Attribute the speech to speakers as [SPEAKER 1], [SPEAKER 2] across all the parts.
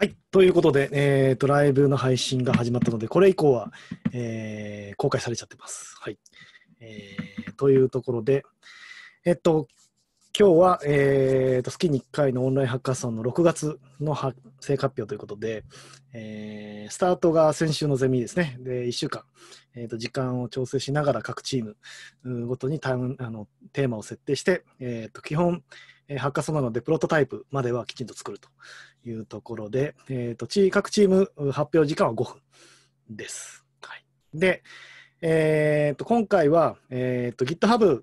[SPEAKER 1] はい。ということで、えっ、ー、と、ライブの配信が始まったので、これ以降は、えー、公開されちゃってます。はい。えー、というところで、えっと、今日は、えっと、月に1回のオンラインハッカーソンの6月の発生発表ということで、えスタートが先週のゼミですね。で、1週間、えっと、時間を調整しながら各チームごとにあのテーマを設定して、えっと、基本、えー、ハッカソンなのでプロトタイプまではきちんと作るというところで、えーと、と各チーム発表時間は5分です。はい、で、えーと、今回は、えーと、GitHub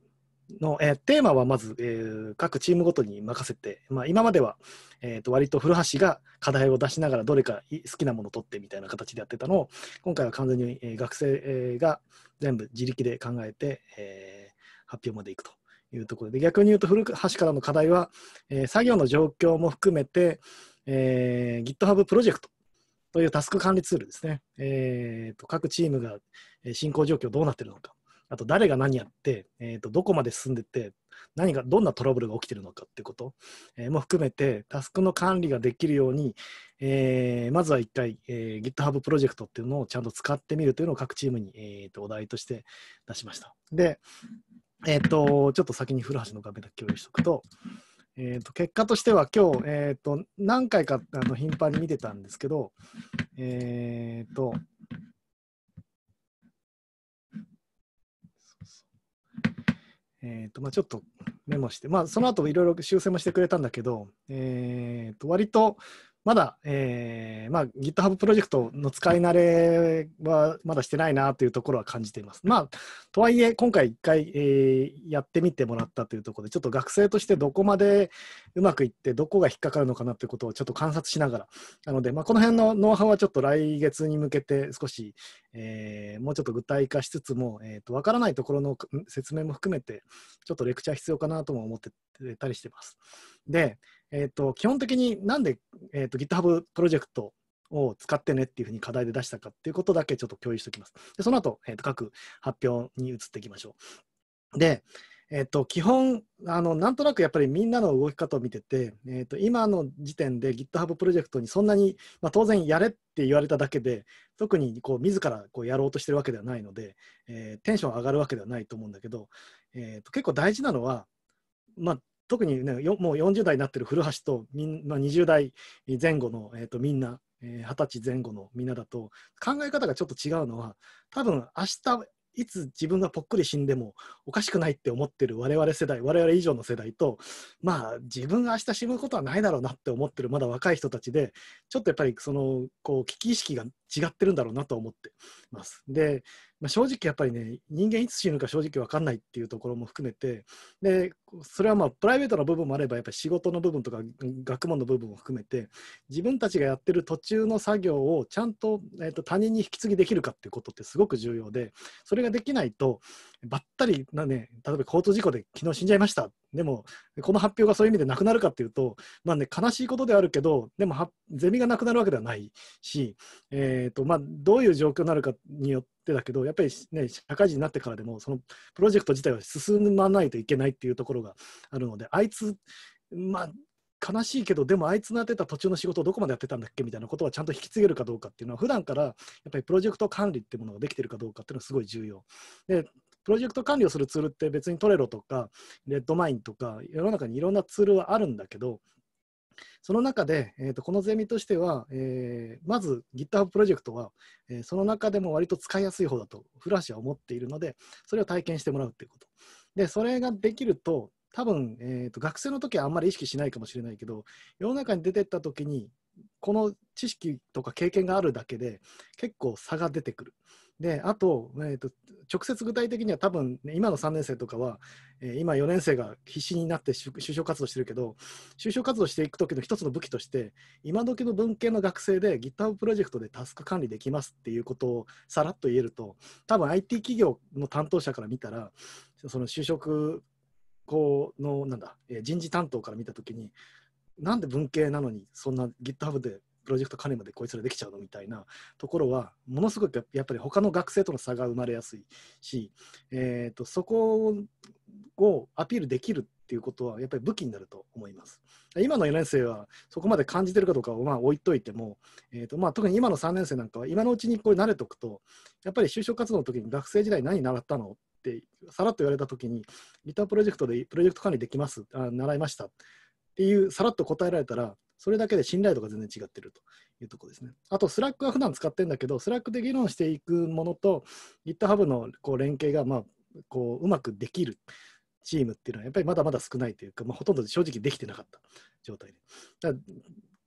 [SPEAKER 1] の、えー、テーマはまず、えー、各チームごとに任せて、まあ、今までは、えーと、と割と古橋が課題を出しながらどれか好きなものを取ってみたいな形でやってたのを今回は完全に、えー、学生が全部自力で考えて、えー、発表までいくというところで、逆に言うと古橋からの課題は、えー、作業の状況も含めて、えー、GitHub プロジェクトというタスク管理ツールですね。えーと、各チームが進行状況どうなってるのか、あと誰が何やって、えーと、どこまで進んでて、何がどんなトラブルが起きてるのかっていうこと、えも含めてタスクの管理ができるように、えー、まずは一回、えー、GitHub プロジェクトっていうのをちゃんと使ってみるというのを各チームに、えーとお題として出しました。で、えっ、と、ちょっと先に古橋の画面だけ共有しておくと、えー、と結果としては今日、えー、と何回かあの頻繁に見てたんですけど、えっ、と、えーとまあ、ちょっとメモして、まあ、その後いろいろ修正もしてくれたんだけど、えー、と割とまだ、えーまあ、GitHub プロジェクトの使い慣れはまだしてないなというところは感じています。まあ、とはいえ、今回一回、えー、やってみてもらったというところで、ちょっと学生としてどこまでうまくいって、どこが引っかかるのかなということをちょっと観察しながら、なので、まあ、この辺のノウハウはちょっと来月に向けて少し、えー、もうちょっと具体化しつつも、えーからないところの説明も含めて、ちょっとレクチャー必要かなとも思ってたりしてます。で、えー、と、基本的になんで、えーと、GitHub プロジェクトを使ってねっていうふうに課題で出したかっていうことだけちょっと共有しておきます。で、その後、えーと、各発表に移っていきましょう。で、えっと、基本あの、なんとなくやっぱりみんなの動き方を見てて、えっと、今の時点で GitHub プロジェクトにそんなに、まあ、当然やれって言われただけで、特にこう自らこうやろうとしてるわけではないので、えー、テンション上がるわけではないと思うんだけど、えっと、結構大事なのは、まあ、特に、ね、もう40代になってる古橋とみん、まあ、20代前後の、えー、とみんな、えー、20歳前後のみんなだと考え方がちょっと違うのは多分明日いつ自分がぽっくり死んでもおかしくないって思ってる我々世代我々以上の世代とまあ自分が明日死ぬことはないだろうなって思ってるまだ若い人たちでちょっとやっぱりそのこう危機意識が違ってるんだろうなと思ってます。で、まあ、正直やっぱりね人間いつ死ぬか正直分かんないっていうところも含めてでそれはまあプライベートの部分もあればやっぱり仕事の部分とか学問の部分も含めて自分たちがやってる途中の作業をちゃんと,、えーと、他人に引き継ぎできるかっていうことってすごく重要でそれができないとばったりなね、例えば交通事故で昨日死んじゃいました。でも、この発表がそういう意味でなくなるかっていうと、まあね、悲しいことであるけど、でもゼミがなくなるわけではないし、えーとまあ、どういう状況になるかによってだけど、やっぱり、ね、社会人になってからでも、そのプロジェクト自体は進まないといけないっていうところがあるので、あいつ、まあ、悲しいけどでもあいつのやってた途中の仕事をどこまでやってたんだっけみたいなことはちゃんと引き継げるかどうかっていうのは普段からやっぱりプロジェクト管理ってものができてるかどうかっていうのはすごい重要でプロジェクト管理をするツールって別にトレロとか、レッドマインとか、世の中にいろんなツールはあるんだけど、その中で、えー、とこのゼミとしては、えー、まず GitHub プロジェクトは、えー、その中でも割と使いやすい方だとフラッシュは思っているので、それを体験してもらうということ。で、それができると、多分、えー、と学生の時はあんまり意識しないかもしれないけど、世の中に出てった時に、この知識とか経験があるだけで結構差が出てくる。で、あと、えーと、直接具体的には多分、ね、今の3年生とかは、えー、今4年生が必死になって就職活動してるけど就職活動していく時の一つの武器として今時の文系の学生で GitHub プロジェクトでタスク管理できますっていうことをさらっと言えると多分 IT 企業の担当者から見たらその就職このなんだ、えー、人事担当から見た時になんで文系なのにそんな GitHub でプロジェクト金までこいつらできちゃうのみたいなところはものすごくやっぱり他の学生との差が生まれやすいし、えーと、そこをアピールできるっていうことはやっぱり武器になると思います。今の4年生はそこまで感じてるかどうかをまあ置いといても、えーとまあ、特に今の3年生なんかは今のうちにこれ慣れとくとやっぱり就職活動の時に学生時代何習ったのってさらっと言われた時にギタープロジェクトでプロジェクト管理できますあ習いましたっていうさらっと答えられたらそれだけで信頼度が全然違ってるというとこですね。あと、スラックは普段使ってるんだけど、スラックで議論していくものと GitHub のこう連携がまあこううまくできるチームっていうのはやっぱりまだまだ少ないというか、まあ、ほとんど正直できてなかった状態で。だ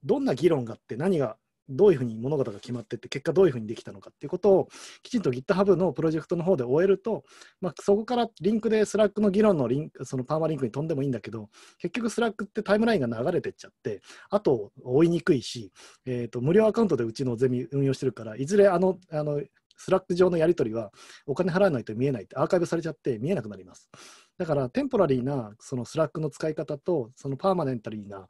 [SPEAKER 1] どんな議論があって何がどういうふうに物事が決まってって結果どういうふうにできたのかっていうことをきちんと GitHub のプロジェクトの方で終えると、まあ、そこからリンクで Slack の議論のリンクそのパーマリンクに飛んでもいいんだけど結局 Slack ってタイムラインが流れてっちゃってあと追いにくいし、えーと、無料アカウントでうちのゼミ運用してるからいずれあのあのスラック上のやり取りはお金払わないと見えないってアーカイブされちゃって見えなくなります。だからテンポラリーなそのスラックの使い方とそのパーマネンタリーな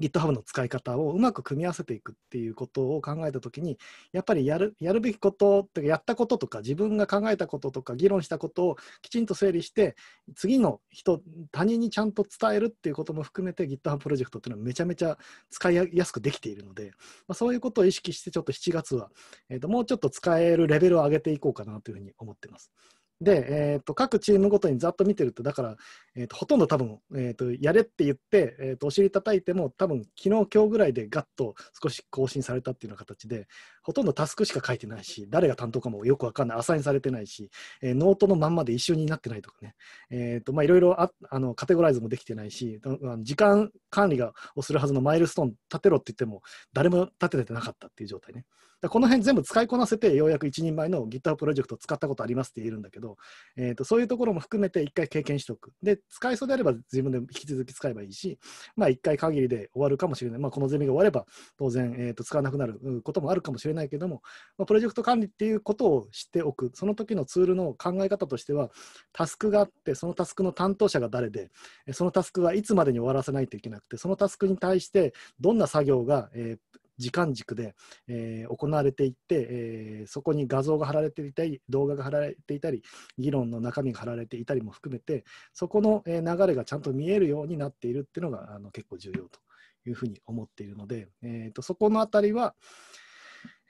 [SPEAKER 1] GitHub の使い方をうまく組み合わせていくっていうことを考えたときに、やっぱりやるやるべきことてか、やったこととか、自分が考えたこととか、議論したことをきちんと整理して、次の人、他人にちゃんと伝えるっていうことも含めて GitHub プロジェクトっていうのはめちゃめちゃ使いやすくできているので、まあ、そういうことを意識して、ちょっと7月は、えーと、もうちょっと使えるレベルを上げていこうかなというふうに思ってます。で、えーと、各チームごとにざっと見てると、だから、えーと、ほとんど多分、えーと、やれって言って、えー、とお尻叩いても、多分昨日今日ぐらいでガッと少し更新されたっていうような形で、ほとんどタスクしか書いてないし、誰が担当かもよくわかんない、アサインされてないし、えー、ノートのまんまで一緒になってないとかね、えとまあ、いろいろああのカテゴライズもできてないし、時間管理がをするはずのマイルストーン立てろって言っても、誰も立ててなかったっていう状態ね。この辺全部使いこなせて、ようやく一人前の GitHub プロジェクトを使ったことありますって言えるんだけど、えー、とそういうところも含めて一回経験しておく。で、使いそうであれば自分で引き続き使えばいいし、まあ一回限りで終わるかもしれない。まあこのゼミが終われば当然、えー、と使わなくなることもあるかもしれないけども、まあ、プロジェクト管理っていうことを知っておく。その時のツールの考え方としては、タスクがあって、そのタスクの担当者が誰で、そのタスクはいつまでに終わらせないといけなくて、そのタスクに対してどんな作業が、えー時間軸で、えー、行われていって、えー、そこに画像が貼られていたり動画が貼られていたり議論の中身が貼られていたりも含めてそこの流れがちゃんと見えるようになっているっていうのがあの結構重要というふうに思っているので、えーと、そこのあたりは、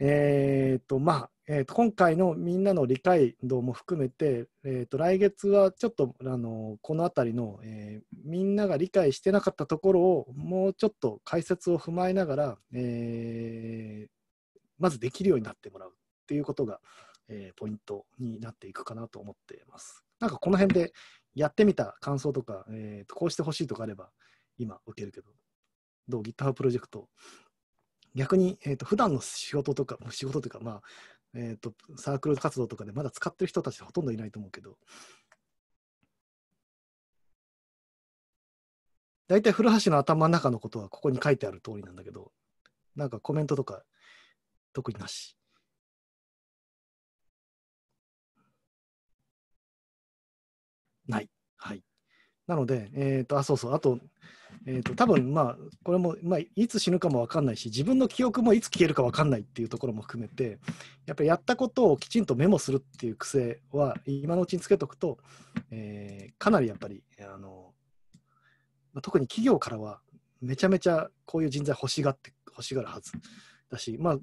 [SPEAKER 1] えっ、と、まあ、えー、と今回のみんなの理解度も含めて、えー、と来月はちょっとあのこの辺りの、えー、みんなが理解してなかったところをもうちょっと解説を踏まえながら、えー、まずできるようになってもらうっていうことが、えー、ポイントになっていくかなと思っています。なんかこの辺でやってみた感想とか、えー、とこうしてほしいとかあれば今受けるけどどう GitHub プロジェクト逆に、えーと、普段の仕事とか仕事というか、まあえーと、とサークル活動とかでまだ使ってる人たちほとんどいないと思うけど大体古橋の頭の中のことはここに書いてある通りなんだけどなんかコメントとか特になし。ない。はい。なので、えっ、ー、と、あ、そうそう、あと、えーと、多分まあこれも、まあ、いつ死ぬかも分かんないし自分の記憶もいつ消えるか分かんないっていうところも含めてやっぱりやったことをきちんとメモするっていう癖は今のうちにつけとくと、えー、かなりやっぱりあの、まあ、特に企業からはめちゃめちゃこういう人材欲しがって欲しがるはずだし、まあ、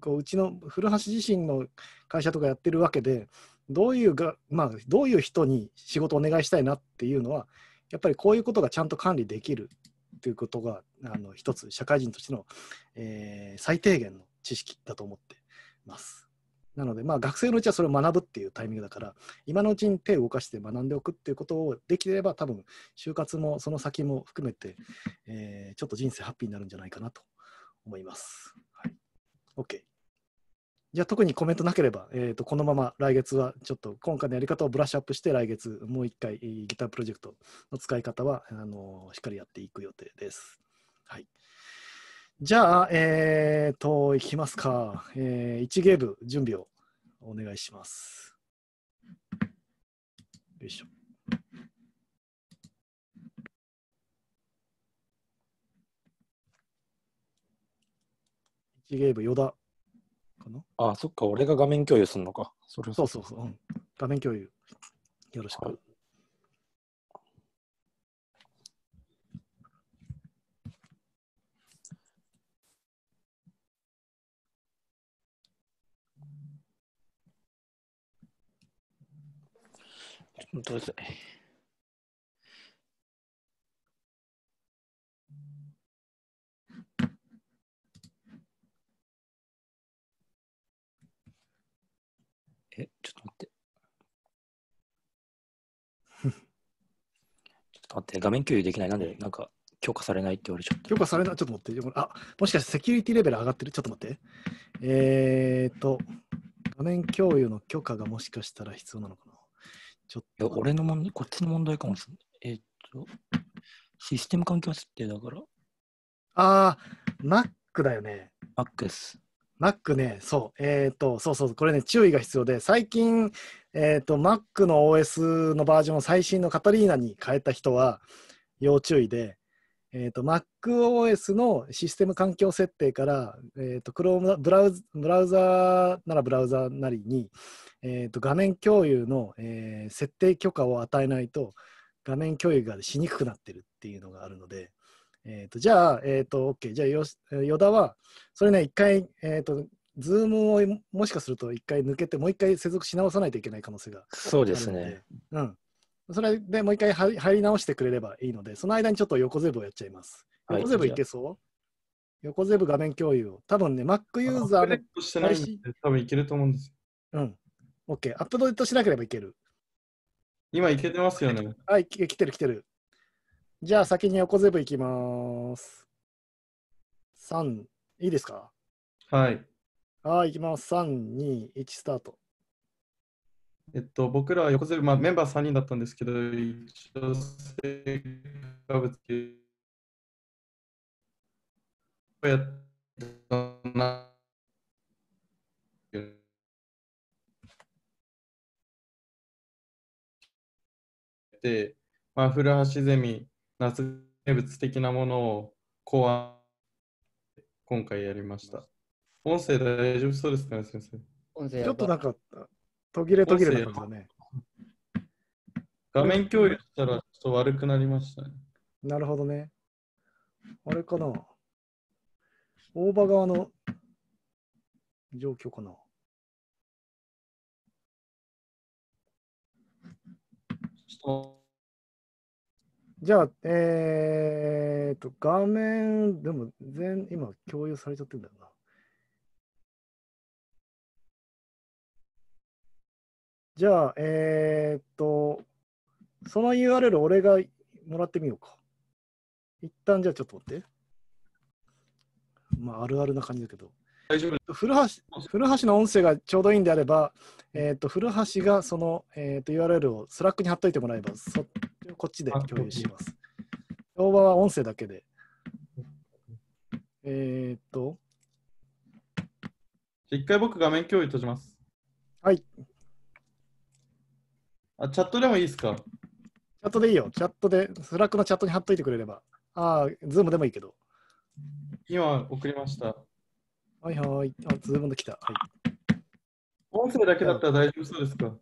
[SPEAKER 1] こううちの古橋自身の会社とかやってるわけでどういうが、まあ、どういう人に仕事お願いしたいなっていうのはやっぱりこういうことがちゃんと管理できるということがあの一つ社会人としての、えー、最低限の知識だと思ってます。なので、まあ、学生のうちはそれを学ぶっていうタイミングだから今のうちに手を動かして学んでおくっていうことをできれば多分就活もその先も含めて、えー、ちょっと人生ハッピーになるんじゃないかなと思います。はい、OK。じゃあ特にコメントなければ、えーと、このまま来月はちょっと今回のやり方をブラッシュアップして来月もう一回ギタープロジェクトの使い方はあのしっかりやっていく予定です。はい、じゃあ、えっ、ー、と、いきますか、えー。1ゲーム準備をお願いします。よいしょ。1ゲーム、よだ。かな。ああ、そっか、俺
[SPEAKER 2] が画面共有するのか。
[SPEAKER 1] それそうそうそう、うん。画面共有。よろしく。はい
[SPEAKER 3] 本当ですね。
[SPEAKER 2] え、ちょっと待って。ちょっと待って、画面共有できない。なんで、なんか、許可されないって言われちゃっ
[SPEAKER 1] た。許可されない、ちょっと待って。あ、もしかしてセキュリティレベル上がってるちょっと待って。えーと、画面共有の許可がもしかしたら必要なのかな。ちょっと。いや、俺の問題、こっちの問題かもしれない。えー、っと、システム環境設定だから。あー、Mac だよね。Mac です。Mac ね、そう、えっ、ー、と、そうそう、これね、注意が必要で、最近、えっ、ー、と、Mac の OS のバージョンを最新のカタリーナに変えた人は、要注意で、えっ、ー、と、MacOS のシステム環境設定から、えっ、と、Chrome ブラウブラウザならブラウザなりに、えっ、と、画面共有の、え設定許可を与えないと、画面共有がしにくくなってるっていうのがあるので、えっ、ー、と、じゃあ、えっ、ー、と、OK。じゃあよ、ヨダは、それね、一回、えっ、ー、と、ズームをもしかすると一回抜けて、もう一回接続し直さないといけない可能性が
[SPEAKER 2] そうですね。
[SPEAKER 1] うん。それでもう一回入り直してくれればいいので、その間にちょっと横ゼブをやっちゃいます。横ゼブいけそう横ゼブ画面共有を。多分ね、Mac ユーザーの。アップデートしてないん
[SPEAKER 4] で、多分いけると思うんですよ。うん。
[SPEAKER 1] OK。アップデートしなければいける。
[SPEAKER 4] 今いけてますよね。
[SPEAKER 1] はい、来てる来てる。じゃあ先に横ゼブいきます。3、いいですかはい。はい、いきます。3、2、1、スタート。
[SPEAKER 4] えっと、僕ら横ゼブ、まあ、メンバー3人だったんですけど、一応、成果物を
[SPEAKER 3] やったな。て、まあ、古
[SPEAKER 4] 橋ゼミ、夏生物的なものを考案今回やりました。音声大丈夫そうですかね、先生。
[SPEAKER 1] 音声ちょっとなんか途切れ途切れだった
[SPEAKER 4] ね。画面共有したらちょっと悪くなりましたね。
[SPEAKER 1] なるほどね。あれかな大場側の状況かなちょっとじゃあ、えー、と、画面、でも全、今共有されちゃってるんだよな。じゃあ、えー、っと、その URL 俺がもらってみようか。一旦じゃあちょっと待って。まあ、あるあるな感じだけど。大丈夫古橋古橋の音声がちょうどいいんであれば、えー、っと古橋がその、えー、っと URL をスラックに貼っといてもらえば、そっこっちで共有します。動画は音声だけで。え
[SPEAKER 4] ー、っと。一回僕画面共有閉じます。はい。あ、チャットでもいいですかチャットでいいよ。チャッ
[SPEAKER 1] トで、スラックのチャットに貼っといてくれれば。ああ、ズームでもいいけど。
[SPEAKER 4] 今送りました。
[SPEAKER 1] はいはい。あ、ズームで来た。はい。
[SPEAKER 4] 音声だけだったら大丈夫そうですか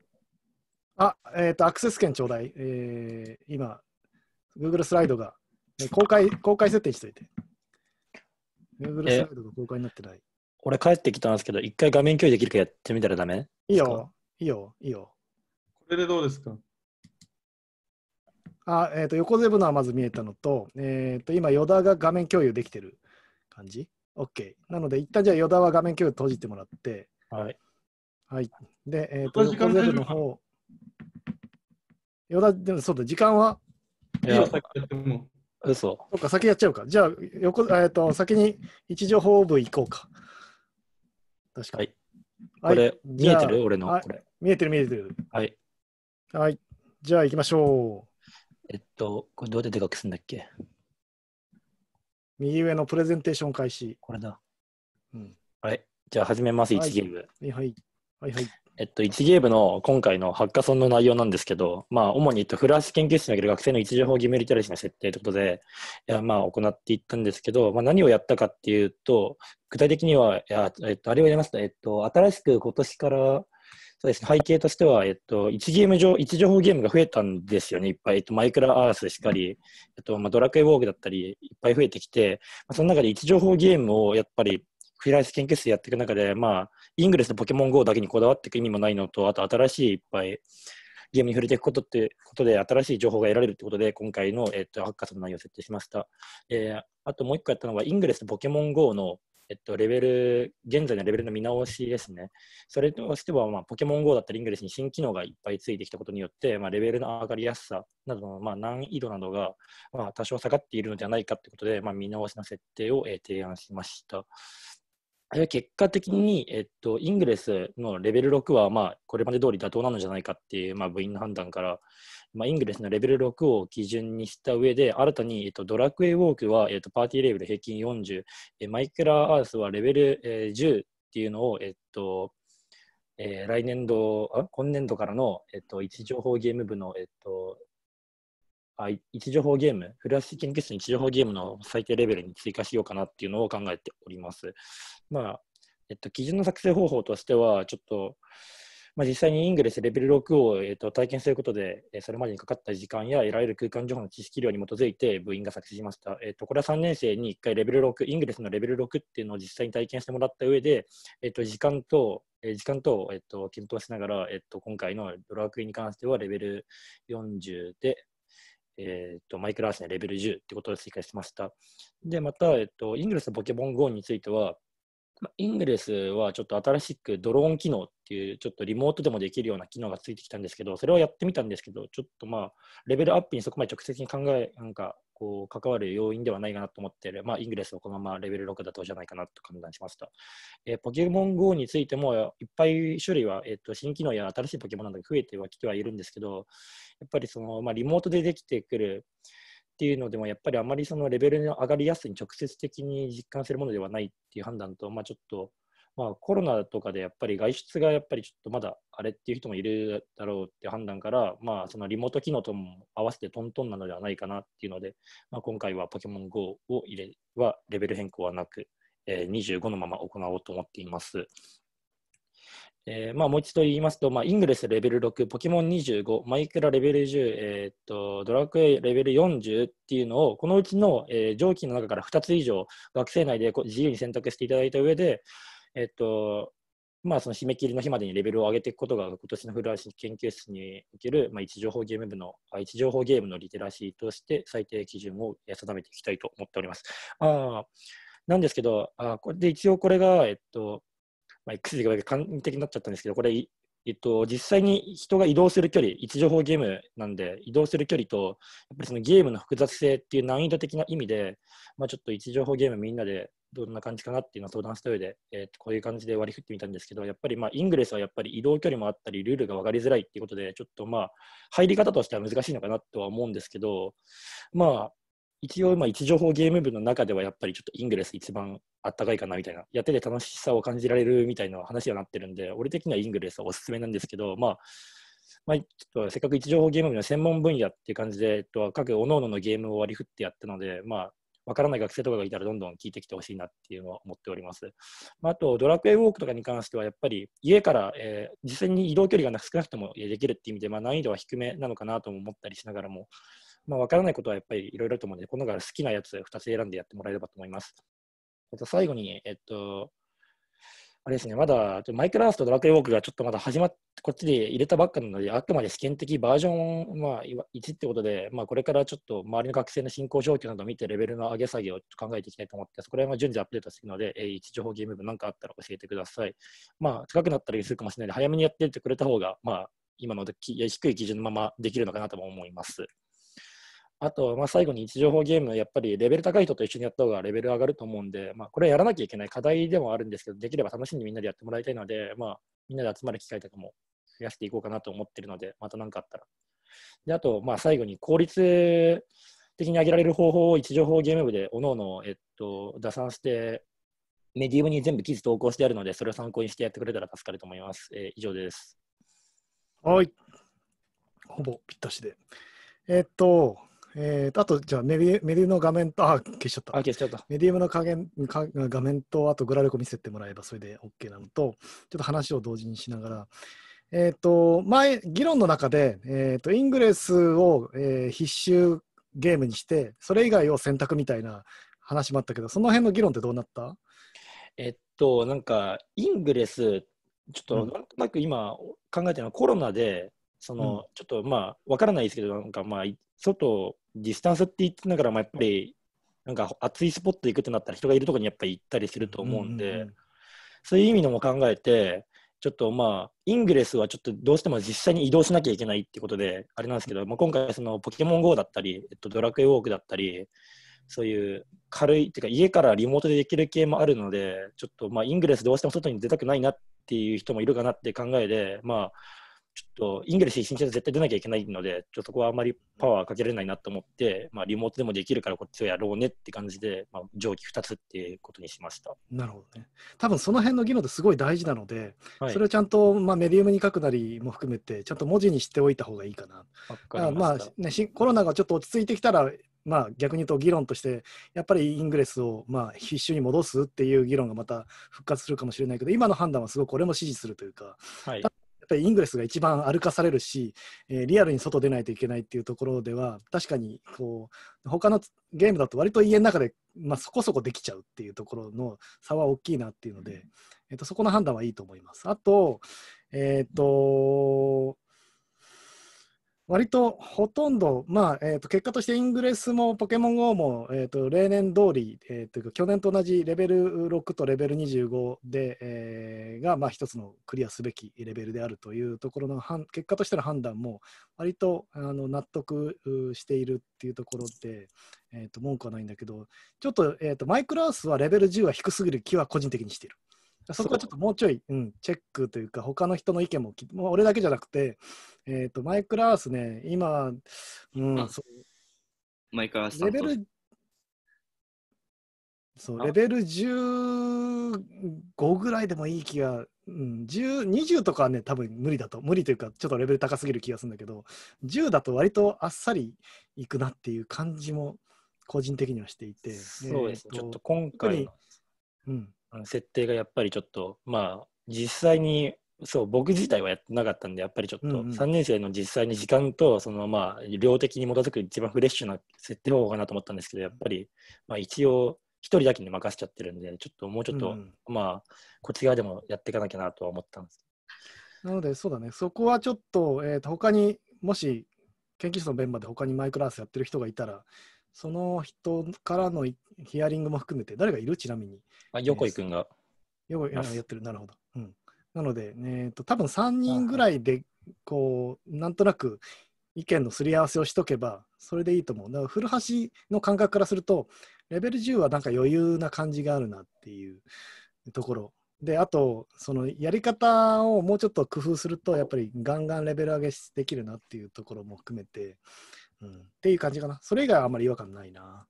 [SPEAKER 1] あ、えっ、ー、と、アクセス権ちょうだい。えー、今、Google スライドが公開、公開設定しといて。Google スライドが公開になってない。
[SPEAKER 2] 俺帰ってきたんですけど、一回画面共有できるかやってみたらダメ
[SPEAKER 1] いいよ、いいよ、いい
[SPEAKER 4] よ。これでどうですか
[SPEAKER 1] あ、えっ、ー、と、横ゼブのはまず見えたのと、えっ、ー、と、今、ヨダが画面共有できてる感じ ?OK。なので、一旦じゃあ、ヨダは画面共有閉じてもらって。はい。はい。で、えっ、ー、と、横ゼブの方、よだ、でもそうだ、時間は
[SPEAKER 2] いや、先やっても。嘘。そ
[SPEAKER 1] うか、先やっちゃうか。じゃあ、横、えっ、と、先に位置情報部行こうか。
[SPEAKER 2] 確かに。はいこれ、見えてる俺のこれ。
[SPEAKER 1] 見えてる見えてる。はい。はい。じゃあ行きましょう。えっ
[SPEAKER 2] と、これどうやってでかくすんだっけ
[SPEAKER 1] 右上のプレゼンテーション開始。これだ。
[SPEAKER 2] うん。はい。じゃあ始めます、1ゲーム。は
[SPEAKER 1] いはい。はいはい。
[SPEAKER 2] えっと、一ゲームの今回のハッカソンの内容なんですけど、まあ、主に、えっと、フラッシュ研究室における学生の一情報義務リテラシーの設定ということで、いやまあ、行っていったんですけど、まあ、何をやったかっていうと、具体的には、いやえっと、あれをやりました、えっと、新しく今年から、そうですね、背景としては、えっと、一ゲーム上、置情報ゲームが増えたんですよね、いっぱい。えっと、マイクラアースしかり、えっとまあ、ドラクエウォークだったり、いっぱい増えてきて、まあ、その中で置情報ゲームをやっぱり、フィライス研究室やっていく中で、まあ、イングレスのポケモン GO だけにこだわっていく意味もないのと、あと新しいいっぱいゲームに触れていくことってことで、新しい情報が得られるってことで、今回の、えっと、ハッカソンの内容を設定しました。えー、あともう一個やったのは、イングレスとポケモン GO の、えっと、レベル、現在のレベルの見直しですね。それとしては、まあ、ポケモン GO だったりイングレスに新機能がいっぱいついてきたことによって、まあ、レベルの上がりやすさなどの、まあ、難易度などが、まあ、多少下がっているのではないかということで、まあ、見直しの設定を、えー、提案しました。あれ結果的に、えっと、イングレスのレベル6は、まあ、これまで通り妥当なのじゃないかっていう、まあ、部員の判断から、まあ、イングレスのレベル6を基準にした上で、新たに、えっと、ドラクエウォークは、えっと、パーティーレベル平均40、えマイクラアースはレベル、えー、10っていうのを、えっとえー、来年度あ、今年度からの、えっと、位置情報ゲーム部の、えっと、あ位置情報ゲーム、フラッシュ研究室の位置情報ゲームの最低レベルに追加しようかなっていうのを考えております。まあ、えっと、基準の作成方法としては、ちょっと、まあ、実際にイングレスレベル6を、えっと、体験することで、それまでにかかった時間や得られる空間情報の知識量に基づいて部員が作成しました。えっと、これは3年生に1回レベル6、イングレスのレベル6っていうのを実際に体験してもらった上で、えっと、時間と、時間と、えっと、検討しながら、えっと、今回のドラクエに関してはレベル40で、えっ、ー、と、マイクラースね、レベル10ってことを追加しました。で、また、えっ、と、イングレスポケモン GO については、イングレスはちょっと新しくドローン機能っていう、ちょっとリモートでもできるような機能がついてきたんですけど、それをやってみたんですけど、ちょっとまあ、レベルアップにそこまで直接に考え、なんかこう関わる要因ではないかなと思っている、まあ、イングレスをこのままレベル6だとじゃないかなと判断しました。えー、ポケモン GO についても、いっぱい種類は、えーと、と新機能や新しいポケモンなどが増えてはきてはいるんですけど、やっぱりその、まあ、リモートでできてくるっていうのでも、やっぱりあまりそのレベルの上がりやすさに直接的に実感するものではないっていう判断と、まあ、ちょっとまあ、コロナとかでやっぱり外出がやっぱりちょっとまだあれっていう人もいるだろうって判断から、まあ、そのリモート機能とも合わせてトントンなのではないかなっていうので、まあ、今回はポケモン GO を入れはレベル変更はなく、えー、25のまま行おうと思っています。えーまあ、もう一度言いますと、まあ、イングレスレベル6、ポケモン25、マイクラレベル10、えー、っとドラクエレベル40っていうのを、このうちの、えー、上記の中から2つ以上、学生内で自由に選択していただいた上で、えっと、まあ、その締め切りの日までにレベルを上げていくことが今年の古橋研究室における、まあ、位置情報ゲーム部の位置情報ゲームのリテラシーとして最低基準を定めていきたいと思っております。あなんですけどあこれで一応これが、えっとまあ、X で言簡易的になっちゃったんですけどこれ、えっと、実際に人が移動する距離位置情報ゲームなんで移動する距離とやっぱりそのゲームの複雑性っていう難易度的な意味で、まあ、ちょっと位置情報ゲームみんなでどんな感じかなっていうのを相談した上で、えー、こういう感じで割り振ってみたんですけど、やっぱりまあイングレスはやっぱり移動距離もあったり、ルールが分かりづらいっていうことで、ちょっとまあ、入り方としては難しいのかなとは思うんですけど、まあ、一応、まあ、位置情報ゲーム部の中ではやっぱりちょっとイングレス一番あったかいかなみたいな、やってて楽しさを感じられるみたいな話にはなってるんで、俺的にはイングレスはおすすめなんですけど、まあ、まあ、ちょっとせっかく位置情報ゲーム部の専門分野っていう感じで、えっと、各各のののゲームを割り振ってやったので、まあ、わからない学生とかがいたらどんどん聞いてきてほしいなっていうのは思っております。まあ、あと、ドラクエウォークとかに関しては、やっぱり家から、えー、実際に移動距離が少なくともできるっていう意味で、まあ、難易度は低めなのかなとも思ったりしながらも、まあ、分からないことはやっぱりいろいろと思うので、この中から好きなやつ2つ選んでやってもらえればと思います。えっと、最後に、えっと、あれですね、まだ、マイクラフトドラクエウォークがちょっとまだ始まって、こっちで入れたばっかなので、あくまで試験的バージョン、まあ、1ってことで、まあ、これからちょっと周りの学生の進行状況などを見て、レベルの上げ下げを考えていきたいと思って、そこら辺は順次アップデートしていくので、えー、置情報ゲーム部なんかあったら教えてください。まあ、高くなったりするかもしれないので、早めにやってってくれた方が、まあ、今の低い基準のままできるのかなとも思います。あと、まあ、最後に位置情報ゲーム、やっぱりレベル高い人と一緒にやった方がレベル上がると思うんで、まあ、これはやらなきゃいけない課題でもあるんですけど、できれば楽しんでみんなでやってもらいたいので、まあ、みんなで集まる機会とかも増やしていこうかなと思ってるので、また何かあったら。であと、まあ、最後に効率的に上げられる方法を位置情報ゲーム部でおのおの、えっと、打算して、メディウムに全部記事投稿してあるので、それを参考にしてやってくれたら助かると思います。えー、以上です。
[SPEAKER 1] はい。ほぼぴったしで。えー、っと、えー、あと、じゃあメディ、メディの画面と、あ、消しちゃった。あ、消しちゃった。メディウムの加減か画面と、あとグラレコ見せてもらえばそれで OK なのと、ちょっと話を同時にしながら、えっ、ー、と、前、議論の中で、えっ、ー、と、イングレスを、えー、必修ゲームにして、それ以外を選択みたいな話もあったけど、その辺の議論ってどうなった
[SPEAKER 2] えっと、なんか、イングレス、ちょっと、なんとなく今考えてるのはコロナで、その、うん、ちょっとまあ、わからないですけど、なんかまあ、外、ディスタンスって言ってながらも、やっぱり、なんか暑いスポット行くってなったら、人がいるところにやっぱり行ったりすると思うんで、うんうん、そういう意味のも考えて、ちょっとまあ、イングレスはちょっとどうしても実際に移動しなきゃいけないってことで、あれなんですけど、まあ、今回、そのポケモン GO だったり、えっと、ドラクエウォークだったり、そういう軽い、っていうか家からリモートでできる系もあるので、ちょっとまあイングレスどうしても外に出たくないなっていう人もいるかなって考えで、まあ、ちょっとイングリッシュ一日で絶対出なきゃいけないので、ちょっとそこはあまりパワーかけられないなと思って、まあ、リモートでもできるからこっちをやろうねって感じで、まあ、上記2つっていうことにしました
[SPEAKER 1] なるほどね、多分その辺の議論ってすごい大事なので、はい、それをちゃんと、まあ、メディウムに書くなりも含めて、ちゃんと文字にしておいた方がいいかな。かまあね、コロナがちょっと落ち着いてきたらまあ、逆に言うと議論としてやっぱりイングレスをまあ必修に戻すっていう議論がまた復活するかもしれないけど今の判断はすごくこれも支持するというか、はい、やっぱりイングレスが一番歩かされるし、えリアルに外出ないといけないっていうところでは確かにこう他のゲームだと割と家の中で、まあ、そこそこできちゃうっていうところの差は大きいなっていうので、えー、とそこの判断はいいと思います。あと,、えーと割とほとんど、まあえー、と結果としてイングレスもポケモン GO も、えー、と例年通り、えー、と去年と同じレベル6とレベル25で、えー、が、まあ、一つのクリアすべきレベルであるというところの結果としての判断も割とあの納得しているっていうところで、えー、と文句はないんだけどちょっと,、えー、とマイクラースはレベル10は低すぎる気は個人的にしている。そこはちょっともうちょい、うん、チェックというか、他の人の意見ももう俺だけじゃなくて、えっ、ー、と、マイクラースね、今、うん、そう。
[SPEAKER 3] マイクラースレベル、
[SPEAKER 1] そう、レベル15ぐらいでもいい気が、うん、20とかはね、多分無理だと、無理というか、ちょっとレベル高すぎる気がするんだけど、10だと割とあっさりいくなっていう感じも、個人的にはしていて、そうです、えー、ちょっと今回、う
[SPEAKER 2] ん設定がやっぱりちょっとまあ実際にそう僕自体はやってなかったんでやっぱりちょっと3年生の実際に時間とそのまあ量的に基づく一番フレッシュな設定方法かなと思ったんですけどやっぱりまあ一応一人だけに任せちゃってるんでちょっともうちょっと、まあこっち側でもやっていかなきゃなとは思ったんです
[SPEAKER 1] なのでそうだねそこはちょっと、えー他にもし研究室のメンバーで他にマイクラスやってる人がいたらその人からのヒアリングも含めて、誰がいるちなみに。
[SPEAKER 2] あ、横井くんが。
[SPEAKER 1] 横井がやってる、なるほど。うん、なので、えーと多分3人ぐらいで、こう、なんとなく意見のすり合わせをしとけば、それでいいと思う。だから古橋の感覚からすると、レベル10はなんか余裕な感じがあるなっていうところ。で、あと、そのやり方をもうちょっと工夫すると、やっぱりガンガンレベル上げできるなっていうところも含めて、っていう感じかな。それ以外はあんまり違和感ないな。は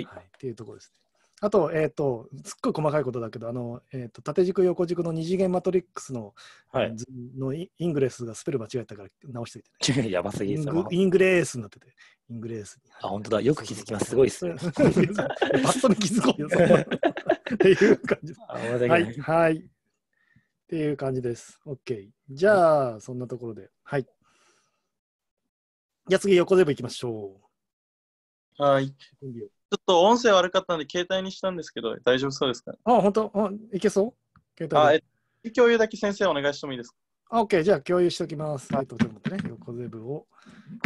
[SPEAKER 1] い、はい、っていうところですね。あと、えっ、ー、と、すっごい細かいことだけど、あの、えっ、ー、と、縦軸、横軸の二次元マトリックスの、はい、のイングレスがスペル間違えたから直してお
[SPEAKER 2] いて、ね、やばすぎですイ
[SPEAKER 1] ングレースになってて、
[SPEAKER 2] イングレース。あ、本当だ。よく気づきます。すごいっすね。パッと見気づこうよ。っていう感じです。はい。
[SPEAKER 1] はい。っていう感じです。OK。じゃあ、そんなところで。はい。じゃあ次、横全部いきましょ
[SPEAKER 4] う。はい。ちょっと音声悪かったんで、携帯にしたんですけど、大丈夫そうですか、
[SPEAKER 1] あ、本当あ、いけそう
[SPEAKER 4] 携帯。あ、え、共有だけ先生お願いしてもいいですか
[SPEAKER 1] あ、OK。じゃあ共有しておきます。はい、と、てもね、横全部をこ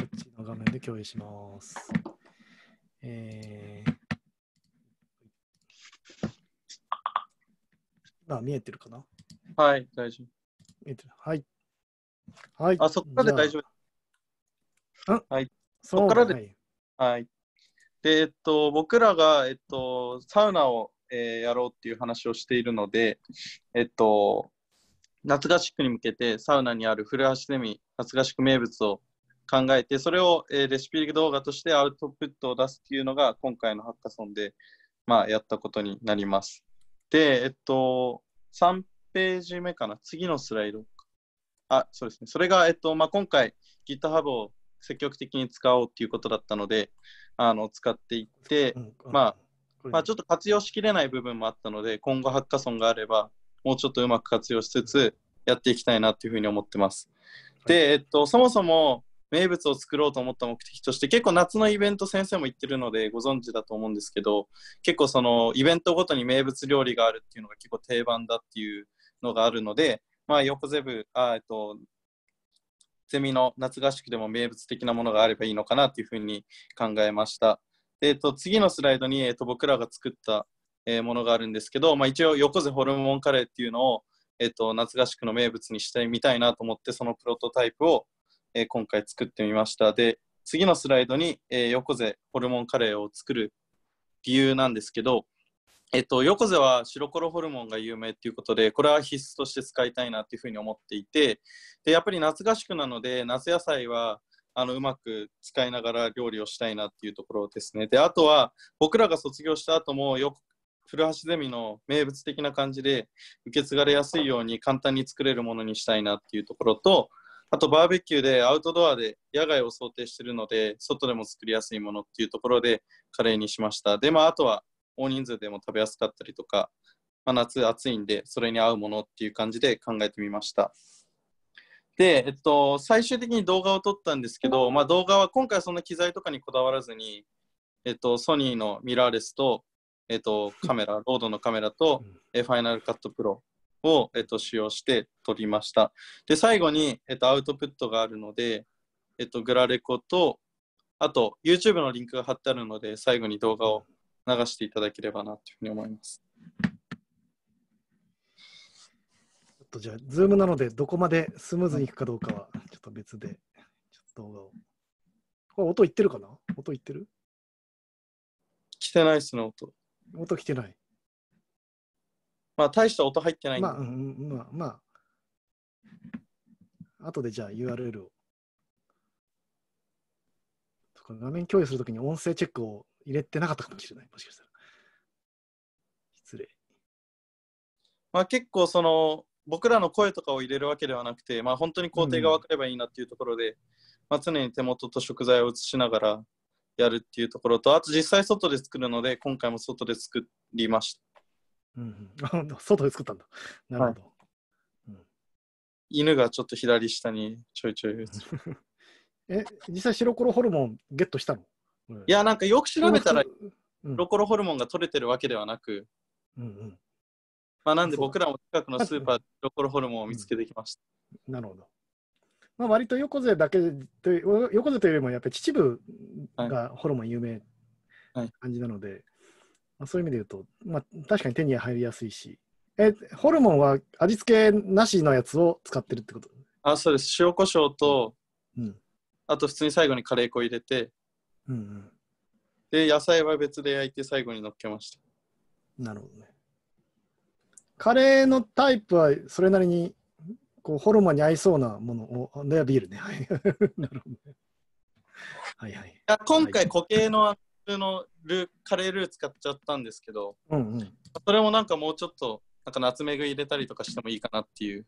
[SPEAKER 1] っちの画面で共有します。えー、
[SPEAKER 4] あ、見えてるかなはい、大丈夫。見えてる。はい。はい。あ、そこまで大丈夫はい。そこからで、はい、はい。で、えっと、僕らが、えっと、サウナを、えー、やろうっていう話をしているので、えっと、夏合宿に向けてサウナにある古橋ゼミ夏合宿名物を考えてそれを、えー、レシピ動画としてアウトプットを出すっていうのが今回のハッカソンで、まあ、やったことになります。で、えっと、3ページ目かな次のスライド。あ、そうですね。それが、えっとまあ、今回 GitHub を積極的に使おうっていうことだったので、あの使っていって、まあ、まあ、ちょっと活用しきれない部分もあったので、今後ハッカソンがあれば、もうちょっとうまく活用しつつ、やっていきたいなというふうに思ってます。で、えっと、そもそも名物を作ろうと思った目的として結構夏のイベント先生も行ってるのでご存知だと思うんですけど結構そのイベントごとに名物料理があるっていうのが結構定番だっていうのがあるので、まあ、横ゼブあ、えっと、ゼミの夏合宿でも名物的なものがあればいいのかなというふうに考えました。でえっと、次のスライドに、えっと、僕らが作った、えー、ものがあるんですけど、まあ、一応横瀬ホルモンカレーっていうのを、えっと、夏合宿の名物にしてみたいなと思ってそのプロトタイプを、えー、今回作ってみました。で次のスライドに、えー、横瀬ホルモンカレーを作る理由なんですけど、えっと、横瀬は白黒ホルモンが有名ということで、これは必須として使いたいなというふうに思っていて、でやっぱり夏合宿なので、夏野菜はあのうまく使いながら料理をしたいなっていうところですね。で、あとは僕らが卒業した後もよく、古橋ゼミの名物的な感じで受け継がれやすいように簡単に作れるものにしたいなっていうところと、あとバーベキューでアウトドアで野外を想定しているので、外でも作りやすいものっていうところでカレーにしました。で、まあ、あとは大人数でも食べやすかったりとか、まあ、夏暑いんでそれに合うものっていう感じで考えてみましたで、えっと、最終的に動画を撮ったんですけど、まあ、動画は今回そんな機材とかにこだわらずに、えっと、ソニーのミラーレスと、えっと、カメラ ロードのカメラと、うん、ファイナルカットプロを、えっと、使用して撮りましたで最後に、えっと、アウトプットがあるので、えっと、グラレコとあと YouTube のリンクが貼ってあるので最後に動画を流していただければなというふうに思います。
[SPEAKER 1] ちょっとじゃあ、ズームなので、どこまでスムーズにいくかどうか
[SPEAKER 4] は、ちょっと別で、ちょっと動画を。
[SPEAKER 1] これ、音いってるかな音いってる
[SPEAKER 4] 来てないっすね、音。音来てない。まあ、大した音入ってないんで。まあ、う
[SPEAKER 1] ん、まあ、まあ。後でじゃあ URL を画面共有するときに音声チェックを入れてなかったかもしれない、もしかしたら。
[SPEAKER 4] 失礼。まあ、結構その僕らの声とかを入れるわけではなくて、まあ、本当に工程が分かればいいなっていうところで、うん、まあ、常に手元と食材を移しながらやるっていうところとあと実際外で作るので今回も外で作りました、
[SPEAKER 1] うん、外で作ったんだなるほ
[SPEAKER 4] ど、はい犬がちょっと左下にちょいちょい移る
[SPEAKER 1] え、実際白黒ホルモンゲットしたの、
[SPEAKER 4] うん、いや、なんかよく調べたら、白黒ホルモンが取れてるわけではなく、うんうん、まあ、なんで僕らも近くのスーパーで白黒ホルモンを見つけてきました。
[SPEAKER 1] うん、なるほど。まあ、割と横瀬だけ横瀬というよりもやっぱり秩父がホルモン有名な感じなので、はいはい、まあ、そういう意味で言うと、まあ、確かに手に入りやすいしえホルモンは味付けなしのやつを使ってるってこと
[SPEAKER 4] あそうです塩コショウと、うん、あと普通に最後にカレー粉入れて、うんうん、で野菜は別で焼いて最後にのっけました
[SPEAKER 1] なるほどねカレーのタイプはそれなりにこうホルモンに合いそうなものをではビー
[SPEAKER 4] ルね なるほどねはいはいいや今回固形ののルカレールー使っちゃったんですけど、うんうん、それもなんかもうちょっとなんか夏目具入れたりとかしてもいいかなっていう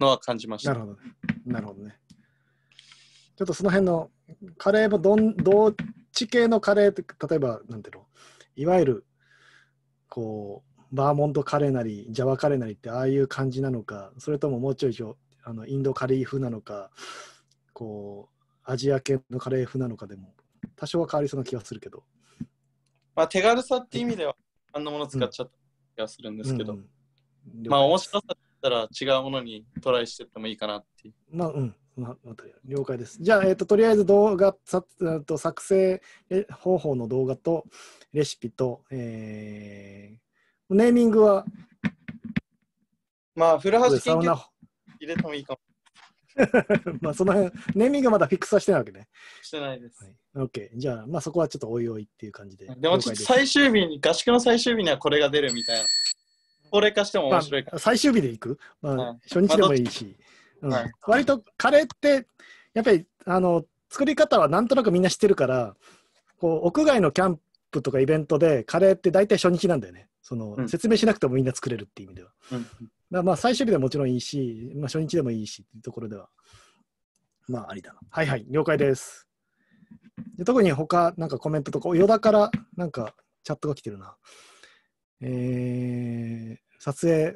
[SPEAKER 4] のは感じましたなるほどね
[SPEAKER 1] なるほどねちょっとその辺のカレーもどんどっち系のカレーって例えばなんていうのいわゆるこうバーモントカレーなりジャワカレーなりってああいう感じなのかそれとももうちょいあのインドカレー風なのかこうアジア系のカレー風なのかでも多少は変わりそうな気がするけど、
[SPEAKER 4] まあ、手軽さって意味ではあんなもの使っちゃった気がするんですけど、うんうん、まあ面白さだったら違うものにトライしてってもいいかなってい
[SPEAKER 1] うまあうんまあ、了解です。じゃあ、えーと、とりあえず動画さ、と作成方法の動画とレシピと、えー、ネーミングは
[SPEAKER 4] まあ、古橋研究入れてもいいかも。
[SPEAKER 1] まあ、その辺、ネーミングまだフィックスはしてないわけね。
[SPEAKER 4] してないです。
[SPEAKER 1] はい、OK。じゃあ、まあそこはちょっとおいおいって
[SPEAKER 4] いう感じで。でもちょっと最終日に、合宿の最終日にはこれが出るみたいな。これ化しても面白いから。ま
[SPEAKER 1] あ、最終日で行く、まあ、初日でもいいし。まあうん、はい、割とカレーってやっぱりあの作り方はなんとなくみんな知ってるからこう屋外のキャンプとかイベントでカレーって大体初日なんだよねその、うん、説明しなくてもみんな作れるっていう意味では、うん、まあ最終日でもちろんいいし、まあ、初日でもいいしっていうところではまあありだなはいはい了解ですで特に他なんかコメントとかよだからなんかチャットが来てるなえー、撮影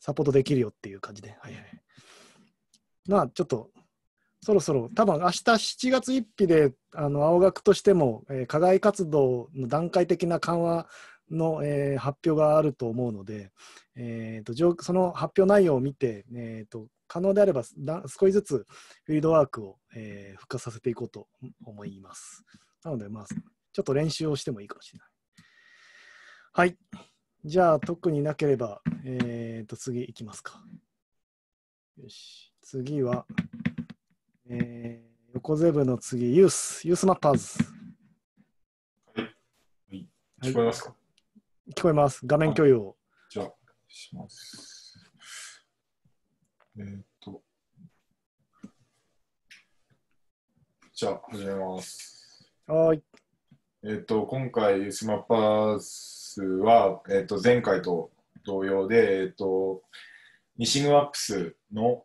[SPEAKER 1] サポートできるよっていう感じで。はいはい。まあ、ちょっと、そろそろ、多分明日7月1日で、あの、青学としても、えー、課外活動の段階的な緩和の、えー、発表があると思うので、えーと、その発表内容を見て、えーと、可能であれば少しずつフィールドワークを、えー、復活させていこうと思います。なので、まあ、ちょっと練習をしてもいいかもしれない。はい。じゃあ、特になければ、えっ、と、次いきますか。よし。次は、えー、横ゼブの次、ユース、ユースマッパーズ。
[SPEAKER 5] はい。聞こえます
[SPEAKER 1] か、聞こえます。画面共
[SPEAKER 5] 有を。じゃあ、します。えっ、と。じゃあ、始めます。はい。えっ、と、今回、ユースマッパーズスは、えっと、前回と同様で、えっと、ミシングワップスの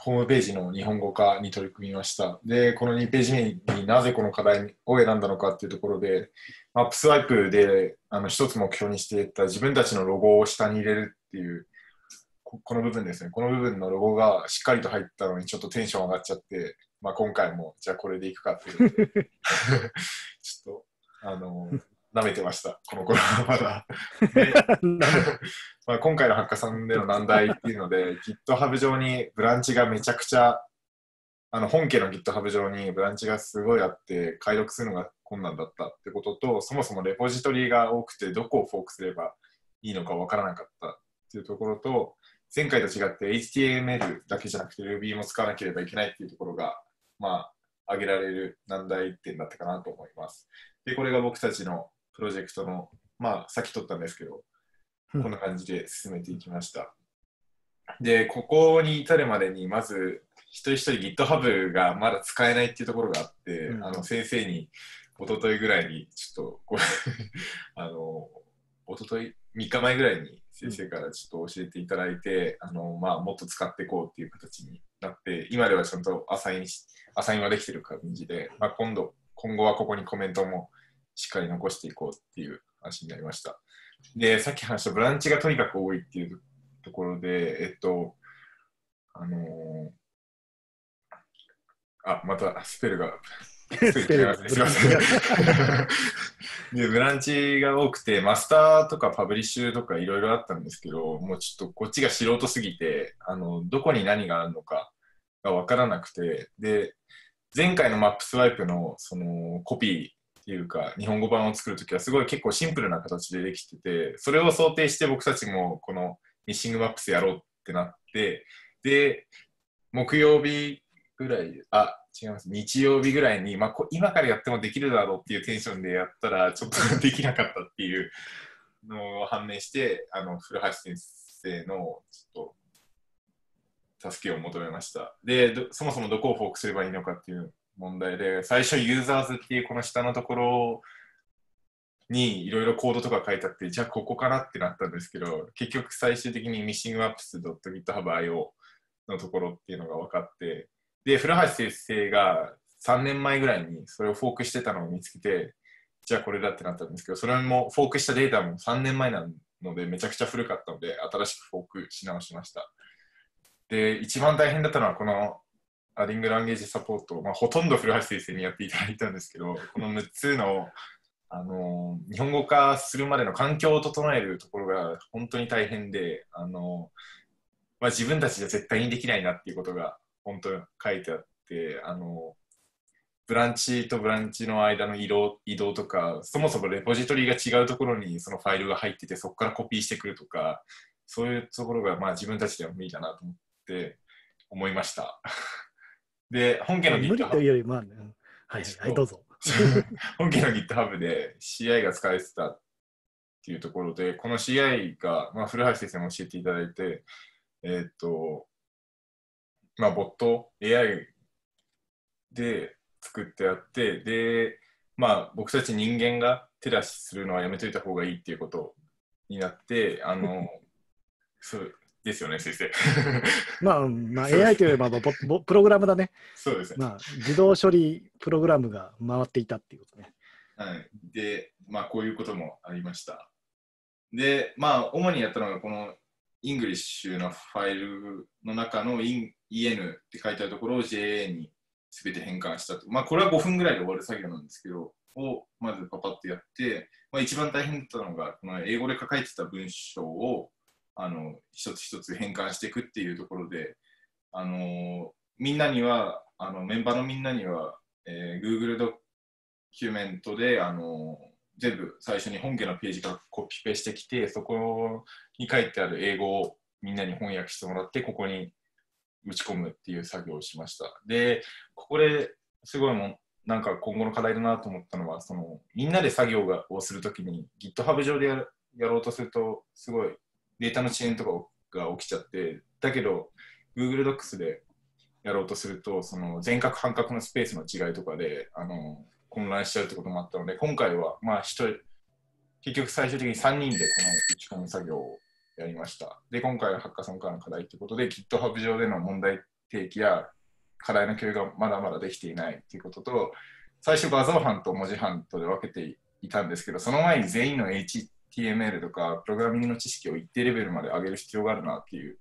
[SPEAKER 5] ホームページの日本語化に取り組みました。で、この2ページ目になぜこの課題を選んだのかっていうところで、マップスワイプであの一つ目標にしていた自分たちのロゴを下に入れるっていうこ、この部分ですね。この部分のロゴがしっかりと入ったのにちょっとテンション上がっちゃって、まあ、今回もじゃあこれでいくかっていう ちょっと、あの舐めてました、この頃は まだ。まあ今回のハッカさんでの難題っていうので、GitHub 上にブランチがめちゃくちゃ、あの本家の GitHub 上にブランチがすごいあって、解読するのが困難だったってことと、そもそもレポジトリが多くて、どこをフォークすればいいのかわからなかったっていうところと、前回と違って HTML だけじゃなくて Ruby も使わなければいけないっていうところが、まあ、挙げられる難題点だったかなと思います。で、これが僕たちのプロジェクトの、まあ、さっきったんですけど、こんな感じで進めていきました。で、ここに至るまでに、まず、一人一人 GitHub がまだ使えないっていうところがあって、うん、あの先生に一昨日ぐらいに、ちょっとこれ あの、一昨日3日前ぐらいに先生からちょっと教えていただいて、うん、あのまあ、もっと使っていこうっていう形になって、今ではちゃんとアサインアサインはできてる感じで、まあ、今度、今後はここにコメントもしっかり残していこうっていう話になりました。で、さっき話したブランチがとにかく多いっていうところで、えっと、あのー、あ、またスペルが。すみません。で、ブランチが多くて、マスターとかパブリッシュとかいろいろあったんですけど、もうちょっとこっちが素人すぎて、あの、どこに何があるのかが分からなくて、で、前回のマップスワイプのそのコピー、っていうか日本語版を作る時はすごい結構シンプルな形でできててそれを想定して僕たちもこのミッシングマップスやろうってなってで木曜日ぐらいあ違います日曜日ぐらいに、まあ、今からやってもできるだろうっていうテンションでやったらちょっとできなかったっていうのを判明してあの古橋先生のちょっと助けを求めましたでそもそもどこをフォークすればいいのかっていう問題で、最初ユーザーズっていうこの下のところにいろいろコードとか書いてあって、じゃあここかなってなったんですけど、結局最終的に missingapps.github.io のところっていうのが分かって、で、古橋先生が3年前ぐらいにそれをフォークしてたのを見つけて、じゃあこれだってなったんですけど、それもフォークしたデータも3年前なので、めちゃくちゃ古かったので、新しくフォークし直しました。で、一番大変だったのは、このアディングランゲージサポート、まあ、ほとんど古橋先生にやっていただいたんですけど、この6つの、あのー、日本語化するまでの環境を整えるところが本当に大変で、あのー、まあ、自分たちじゃ絶対にできないなっていうことが本当に書いてあって、あのー、ブランチとブランチの間の移動移動とか、そもそもレポジトリが違うところにそのファイルが入ってて、そこからコピーしてくるとか、そういうところがまあ自分たちでは無理だなと思って思いました。
[SPEAKER 1] で、本家の GitHub。無理というより、まあ、ね、はい、はい、どうぞ。
[SPEAKER 5] 本家の GitHub で CI が使えてたっていうところで、この CI が、まあ、古橋先生も教えていただいて、えー、っと、まあ、ボット、AI で作ってあって、で、まあ、僕たち人間が手出しするのはやめといた方がいいっていうことになって、あの、そうですよね、先生。
[SPEAKER 1] まあ、まあ、AI といえば、まあ、プログラムだね。そうですね。まあ、自動処理プログラムが回っていたっていうことね。
[SPEAKER 5] はい。で、まあ、こういうこともありました。で、まあ、主にやったのが、この、イングリッシュのファイルの中の EN って書いてあるところを JA に全て変換したと。まあ、これは5分ぐらいで終わる作業なんですけど、をまずパパッとやって、まあ、一番大変だったのが、この英語で書かれてた文章をあの一つ一つ変換していくっていうところで、あのみんなにはあのメンバーのみんなには、えー、Google ドキュメントで、あの全部最初に本家のページからコピペしてきてそこに書いてある英語をみんなに翻訳してもらってここに打ち込むっていう作業をしましたでここですごいもなんか今後の課題だなと思ったのはそのみんなで作業がをするときに GitHub 上でやろうとするとすごいデータの遅延とかが起きちゃって、だけど、Google Docs でやろうとすると、その全角半角のスペースの違いとかで、あの、混乱しちゃうってこともあったので、今回は、まあ、1結局最終的に3人でこの打ち込み作業をやりました。で、今回はハッカソンからの課題ってことで、GitHub 上での問題提起や課題の共有がまだまだできていないっていうことと、最初画像班と文字班とで分けていたんですけど、その前に全員の H TML とかプログラミングの知識を一定レベルまで上げる必要があるなっていう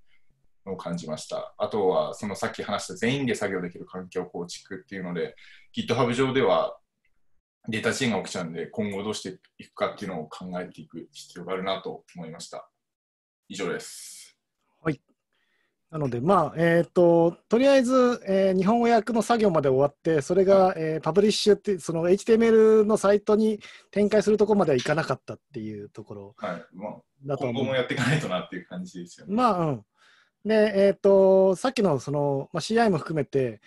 [SPEAKER 5] のを感じました。あとはそのさっき話した全員で作業できる環境構築っていうので GitHub 上ではデータチェーンが起きちゃうんで今後どうしていくかっていうのを考えていく必要があるなと思いました。以上です。
[SPEAKER 1] なので、まあえーと、とりあえず、えー、日本語訳の作業まで終わって、それが、えー、パブリッシュって、その HTML のサイトに展開するところまではいかなかったっ
[SPEAKER 5] ていうところだと思う、はいまあ、今後もやっていかないとなっていう感じですよね。まあう
[SPEAKER 1] ん、で、えーと、さっきのその、まあ、CI も含めて、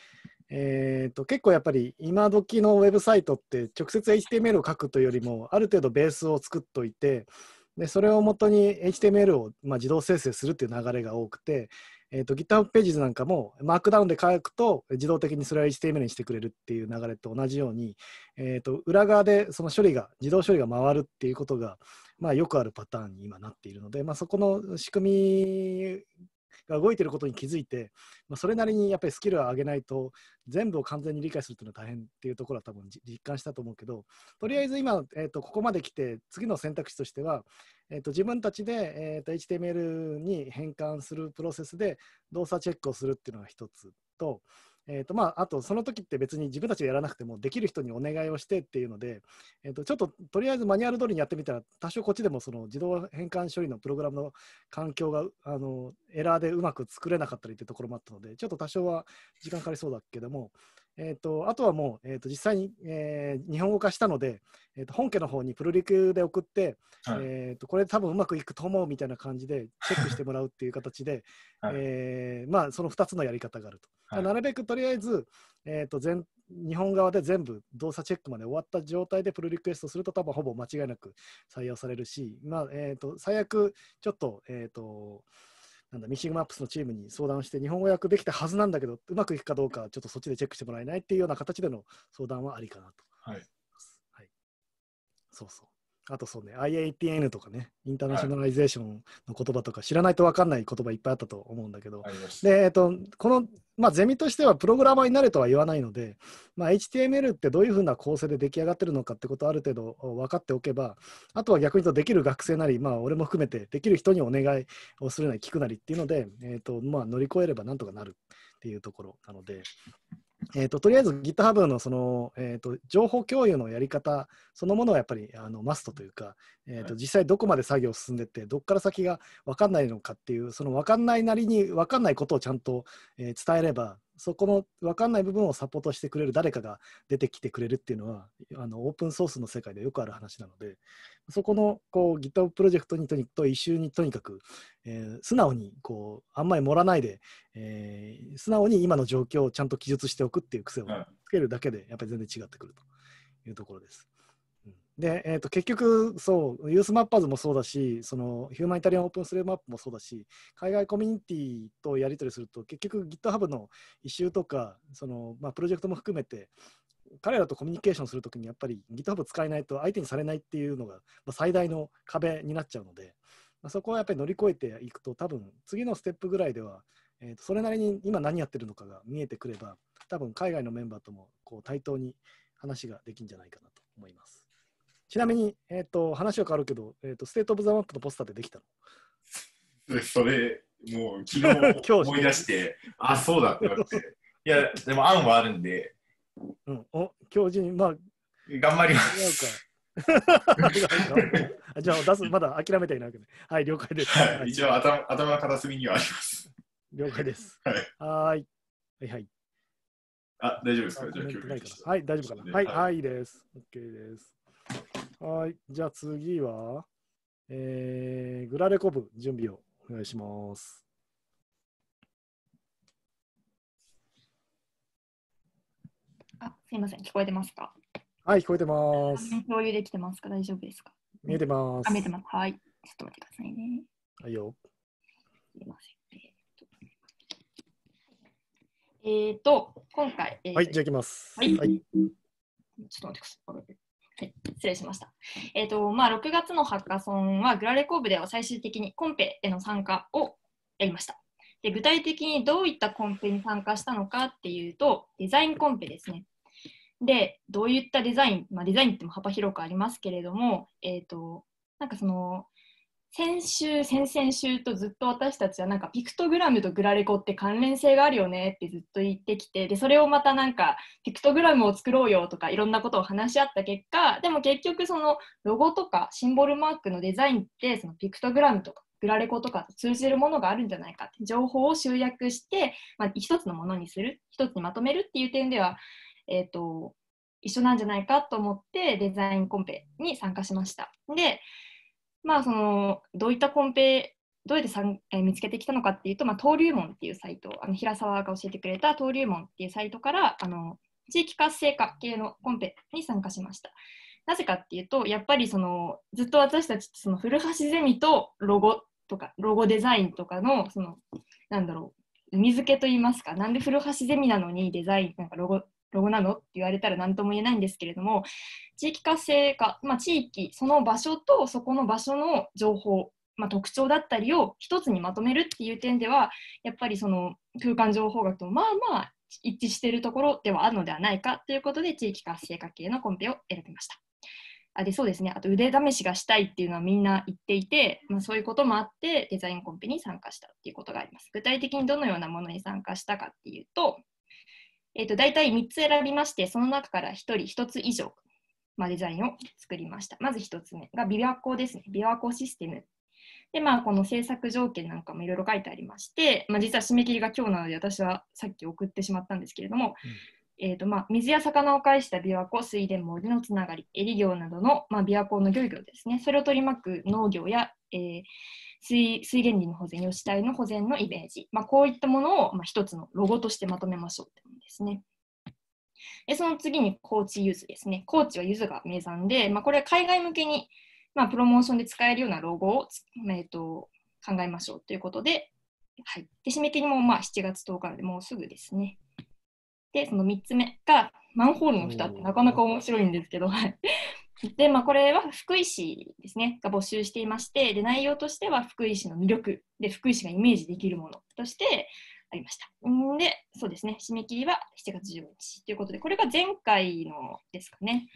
[SPEAKER 1] えーと、と結構やっぱり今時のウェブサイトって直接 HTML を書くというよりもある程度ベースを作っといてでそれをもとに HTML を、まあ、自動生成するっていう流れが多くてえーと、GitHub ページなんかもマークダウンで書くと自動的にそれは HTML にしてくれるっていう流れと同じように、えーと、と裏側でその処理が自動処理が回るっていうことが、まあ、よくあるパターンに今なっているので、まあ、そこの仕組み が動いてることに気づいて、まあ、それなりにやっぱりスキルを上げないと全部を完全に理解するっていうのは大変っていうところは多分実感したと思うけどとりあえず今、えー、とここまで来て次の選択肢としては、えー、と自分たちで、えー、と HTML に変換するプロセスで動作チェックをするっていうのが一つとえーとまあ、あとその時って別に自分たちでやらなくてもできる人にお願いをしてっていうので、えーと、とちょっととりあえずマニュアル通りにやってみたら多少こっちでもその自動変換処理のプログラムの環境があのエラーでうまく作れなかったりっていうところもあったのでちょっと多少は時間かかりそうだけどもえーと、あとはもう、えーと、実際に、えー、日本語化したので、えーと、本家の方にプルリクで送って、はい、えー、とこれ多分うまくいくと思うみたいな感じでチェックしてもらうっていう形で、はい、えー、まあ、その2つのやり方があると。はい、なるべくとりあえず、えー、と全日本側で全部動作チェックまで終わった状態でプルリクエストすると多分ほぼ間違いなく採用されるし、まあえー、と最悪ちょっと,、えー、となんだ、ミシングマップスのチームに相談して、日本語訳できたはずなんだけど、うまくいくかどうか、ちょっとそっちでチェックしてもらえないっていうような形での相談はありかなと。はい。はい。そうそう。あとそうね、IATN とかね、インターナショナライゼーションの言葉とか、知らないと分かんない言葉いっぱいあったと思うんだけど、でえっと、この、まあ、ゼミとしてはプログラマーになれとは言わないので、まあ、HTML ってどういうふうな構成で出来上がってるのかってことをある程度分かっておけば、あとは逆に言うとできる学生なり、まあ、俺も含めてできる人にお願いをするなり聞くなりっていうので、えっ、とまあ、乗り越えればなんとかなるっていうところなので、えーと、とりあえず GitHub のその、えーと、情報共有のやり方そのものはやっぱりあのマストというか、えーと、実際どこまで作業進んでってどこから先が分かんないのかっていうその分かんないなりに分かんないことをちゃんと、えー、伝えればそこの分かんない部分をサポートしてくれる誰かが出てきてくれるっていうのはあのオープンソースの世界でよくある話なのでそこのこう GitHub プロジェクトにとに一周にとにかく、えー、素直にこうあんまり盛らないで、えー、素直に今の状況をちゃんと記述しておくっていう癖をつけるだけでやっぱり全然違ってくるというところです。で、えーと、結局そうユースマッパーズもそうだしそのヒューマンイタリアンオープンスレーマップもそうだし海外コミュニティとやり取りすると結局 GitHub の一周とかその、まあ、プロジェクトも含めて彼らとコミュニケーションするときにやっぱり GitHub 使えないと相手にされないっていうのが最大の壁になっちゃうので、まあ、そこはやっぱり乗り越えていくと多分次のステップぐらいでは、えー、とそれなりに今何やってるのかが見えてくれば多分海外のメンバーともこう対等に話ができるんじゃないかなと思います。ちなみに、えっ、ー、と、話は変わるけど、えっ、ー、と、ステート・オブ・ザ・マップのポスターでできた
[SPEAKER 5] の それ、もう昨日 思い出して、あ、そうだって言われて。いや、でも案はあるんで。
[SPEAKER 1] うん、お日授に、まあ、
[SPEAKER 5] 頑張ります。
[SPEAKER 1] じゃあ出す、まだ諦めていないわけね。はい、了解です。はい、一応頭、頭の片隅にはあります。了解です。はい。はいはい。
[SPEAKER 5] あ、大丈夫ですかじゃ
[SPEAKER 1] あ、はい、大丈夫かな。はい、はい、いいです。OK です。はい。じゃあ次は、えー、グラレコ部準備をお願いします。
[SPEAKER 6] あ、すいません。聞こえてます
[SPEAKER 1] かはい、聞こえてます。
[SPEAKER 6] 共有できてますか大丈夫ですか見えてます。見えてます。はい。ちょっと待ってくださいね。はいよ。すいません。えっ、ー、と、今回、えー、はい、じゃあいきます。はい。はい、ちょっと待ってください。失礼しました。えっ、ー、と、まあ、6月のハッカソンはグラレコーブでは最終的にコンペへの参加をやりました。で具体的にどういったコンペに参加したのかっていうと、デザインコンペですね。で、どういったデザイン、まあ、デザインっても幅広くありますけれども、えっ、ー、と、なんかその、先週先々週とずっと私たちはなんかピクトグラムとグラレコって関連性があるよねってずっと言ってきてでそれをまたなんかピクトグラムを作ろうよとかいろんなことを話し合った結果でも結局そのロゴとかシンボルマークのデザインってそのピクトグラムとかグラレコとかと通じるものがあるんじゃないかって情報を集約して、まあ、一つのものにする一つにまとめるっていう点では、えーと、一緒なんじゃないかと思ってデザインコンペに参加しました。でまあ、そのどういったコンペどうやってさん、えー、見つけてきたのかっていうと、まあ、登竜門っていうサイトあの平沢が教えてくれた登竜門っていうサイトからあの地域活性化系のコンペに参加しました。なぜかっていうとやっぱりそのずっと私たちその古橋ゼミとロゴとかロゴデザインとかのそのなんだろう意味付けといいますかなんで古橋ゼミなのにデザインなんかロゴロゴなのって言われたら何とも言えないんですけれども地域活性化、まあ、地域その場所とそこの場所の情報、まあ、特徴だったりを一つにまとめるっていう点ではやっぱりその空間情報学とまあまあ一致しているところではあるのではないかということで地域活性化系のコンペを選びました。あでそうですねあと腕試しがしたいっていうのはみんな言っていて、まあ、そういうこともあってデザインコンペに参加したっていうことがあります。具体的にどのようなものに参加したかっていうとえーと、大体3つ選びまして、その中から1人1つ以上、まあ、デザインを作りました。まず1つ目が琵琶湖ですね、琵琶湖システム。で、まあ、この制作条件なんかもいろいろ書いてありまして、まあ、実は締め切りが今日なので、私はさっき送ってしまったんですけれども、うん、えーとまあ、水や魚を介した琵琶湖、水田森のつながり、エリ業などの、まあ、琵琶湖の漁業ですね、それを取り巻く農業や、えー水水源林の保全、吉田の保全のイメージ、まあ、こういったものを、まあ、一つのロゴとしてまとめましょうってうんですね。でその次に高知ゆずですね。高知はゆずが名産で、まあ、これは海外向けに、まあ、プロモーションで使えるようなロゴを、えーと、考えましょうということで、はい、で締め切りもまあ7月10日なので、もうすぐですね。で、その3つ目がマンホールの蓋ってなかなか面白いんですけど、で、まあ、これは福井市ですね、が募集していまして、で、内容としては福井市の魅力、で、福井市がイメージできるものとしてありました。んで、そうですね、締め切りは7月15日ということで、これが前回のですかね、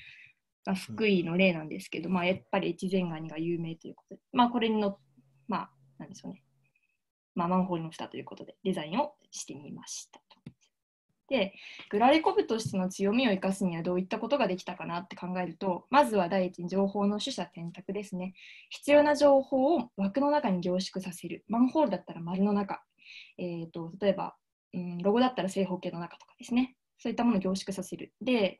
[SPEAKER 6] まあ、福井の例なんですけど、まあ、やっぱり越前ガニが有名ということで、まあ、これにの、まあ、なんでしょうね、まあ、マンホールの蓋ということで、デザインをしてみました。でグラレコ部としての強みを生かすにはどういったことができたかなって考えるとまずは第一に情報の取捨選択ですね必要な情報を枠の中に凝縮させるマンホールだったら丸の中、えーと、と例えば、うん、ロゴだったら正方形の中とかですねそういったものを凝縮させるで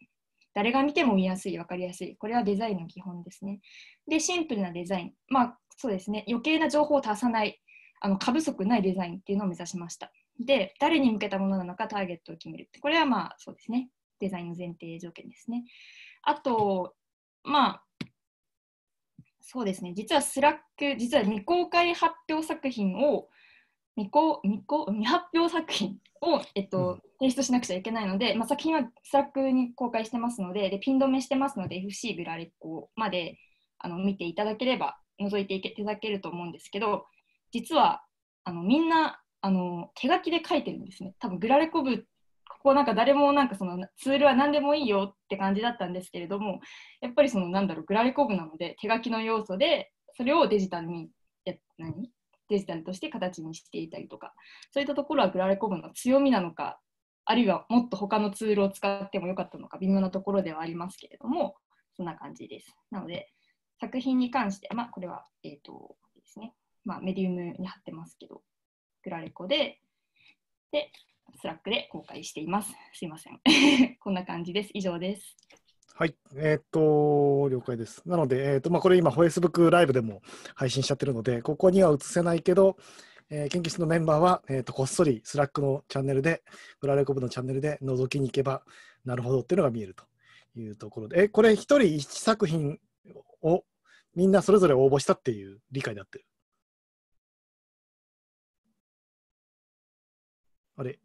[SPEAKER 6] 誰が見ても見やすい分かりやすいこれはデザインの基本ですねでシンプルなデザインまあそうですね余計な情報を足さないあの過不足ないデザインっていうのを目指しましたで、誰に向けたものなのかターゲットを決める。これはまあそうですね。デザインの前提条件ですね。あと、まあ、そうですね。実はスラック、実は未公開発表作品を、未公未公未発表作品を、えっと、提出しなくちゃいけないので、まあ、作品はスラックに公開してますので、でピン止めしてますので、FC ブラレッコまであの見ていただければ、覗いていただけると思うんですけど、実はあのみんなあの手書きで書いてるんですね多分グラレコ部ここなんか誰もなんかそのツールは何でもいいよって感じだったんですけれどもやっぱりそのなんだろうグラレコ部なので手書きの要素でそれをデジタルにや何デジタルとして形にしていたりとかそういったところはグラレコ部の強みなのかあるいはもっと他のツールを使ってもよかったのか微妙なところではありますけれどもそんな感じです。なので作品に関して、まあ、これは、えーとですねまあ、メディウムに貼ってますけどクラレコで、で、スラックで公開しています。すいません。こんな感じです。以上です。
[SPEAKER 1] はい、えー、っと、了解です。なので、えー、っとまあ、これ今、Facebook ライブでも配信しちゃってるので、ここには映せないけど、えー、研究室のメンバーは、えー、っとこっそりスラックのチャンネルで、ブラレコ部のチャンネルで覗きに行けば、なるほどっていうのが見えるというところで、えこれ、一人一作品をみんなそれぞれ応募したっていう
[SPEAKER 3] 理解になってるあれ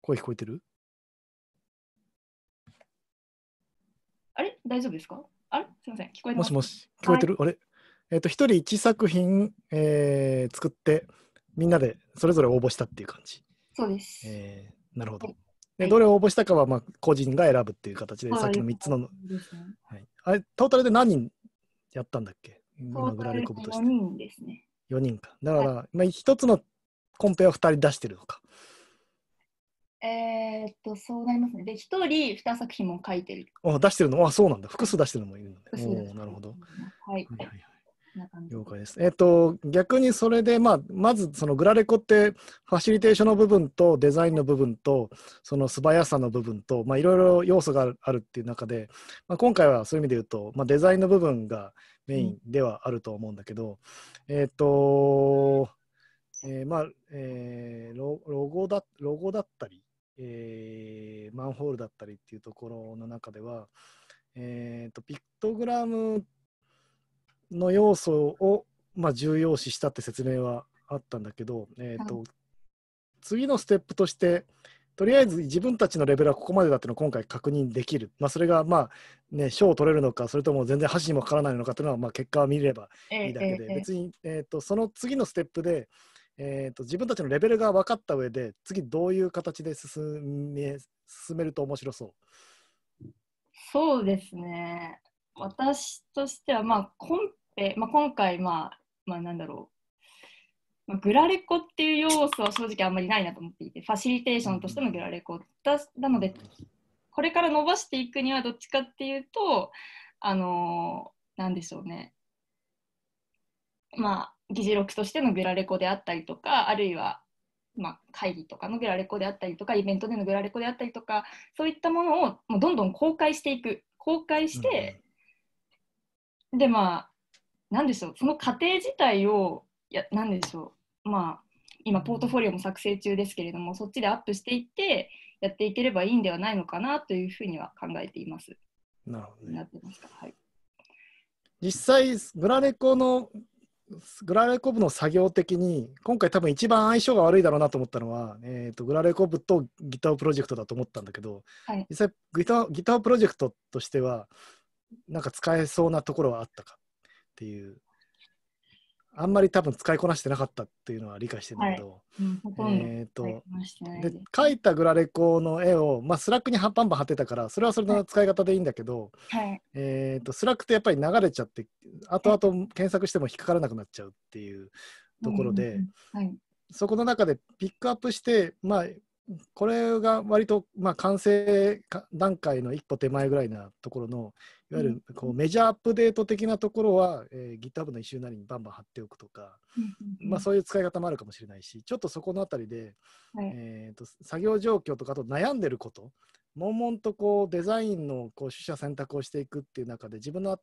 [SPEAKER 3] 声聞こえてる
[SPEAKER 6] あれ大丈夫ですかあれすみません。聞こえもしもし、聞こえてる、は
[SPEAKER 1] い、あれえっ、ー、と、一人一作品、えー、作って、みんなでそれぞれ応募したっていう感じ。そうです。えー、なるほど。はい、でどれを応募したかは、まあ、個人が選ぶっていう形で、さっきの3つの、はい、あれトータルで何人やったんだっけ今、グラレコブとして。4人ですね。4人か。だから、まあ、1つのコンペは2人出してるのか。
[SPEAKER 6] えー、っと、そうなりますね。で、1人2作品も書いてる。
[SPEAKER 1] あ、出してるのあ、そうなんだ。複数出してるのもいるのね。おなるほど。はい。はいはい了解です。えっ、と、逆にそれで、まあ、まずそのグラレコってファシリテーションの部分とデザインの部分とその素早さの部分と、まあ、いろいろ要素があるっていう中で、まあ、今回はそういう意味で言うと、まあ、デザインの部分がメインではあると思うんだけど、うん、えっ、とえー、まあ、えー、ロゴだロゴだったり、えー、マンホールだったりっていうところの中では、えーと、ピクトグラムの要素を、まあ、重要視したって説明はあったんだけど、えーと、はい、次のステップとしてとりあえず自分たちのレベルはここまでだっていうのを今回確認できる、まあ、それがまあね賞を取れるのかそれとも全然箸にもかからないのかっていうのはまあ結果を見ればいいだけで、えーえー、別に、えーとその次のステップでえーと、自分たちのレベルが分かった上で次どういう形で進め進めると面白そ
[SPEAKER 6] うそうですね私としては、まあコンペまあ、今回、まあ、まあなんだろう、まあ、グラレコっていう要素は正直あんまりないなと思っていてファシリテーションとしてのグラレコだなのでこれから伸ばしていくにはどっちかっていうとあのー、なんでしょうねまあ議事録としてのグラレコであったりとかあるいは、まあ、会議とかのグラレコであったりとかイベントでのグラレコであったりとかそういったものをもうどんどん公開していく公開して、うん、でまあなんでしょうその過程自体をやなんでしょうまあ今ポートフォリオも作成中ですけれどもそっちでアップしていってやっていければいいんではないのかなというふうには考えています。
[SPEAKER 1] なるほど、ね、はい、実際グラレコのグラレコブの作業的に今回多分一番相性が悪いだろうなと思ったのは、えーと、グラレコブとギタープロジェクトだと思ったんだけど、はい、実際ギターギタープロジェクトとしてはなんか使えそうなところはあったかっていうあんまり多分使いこなしてなかったっていうのは理解してるんだけど、はいうん、えっ、ー、とで描いたグラレコの絵を、まあ、スラックにバンバン貼ってたからそれはそれの使い方でいいんだけど、はい、えーと、スラックってやっぱり流れちゃって後々検索しても引っかからなくなっちゃうっていうところで、はい、そこの中でピックアップして、まあ、これが割とまあ完成段階の一歩手前ぐらいなところのいわゆるこうメジャーアップデート的なところは、えー、GitHub の一周なりにバンバン貼っておくとか、まあ、そういう使い方もあるかもしれないしちょっとそこの辺りで、はい、えーと、作業状況とかと悩んでること悶々とこうデザインのこう取捨選択をしていくっていう中で自分の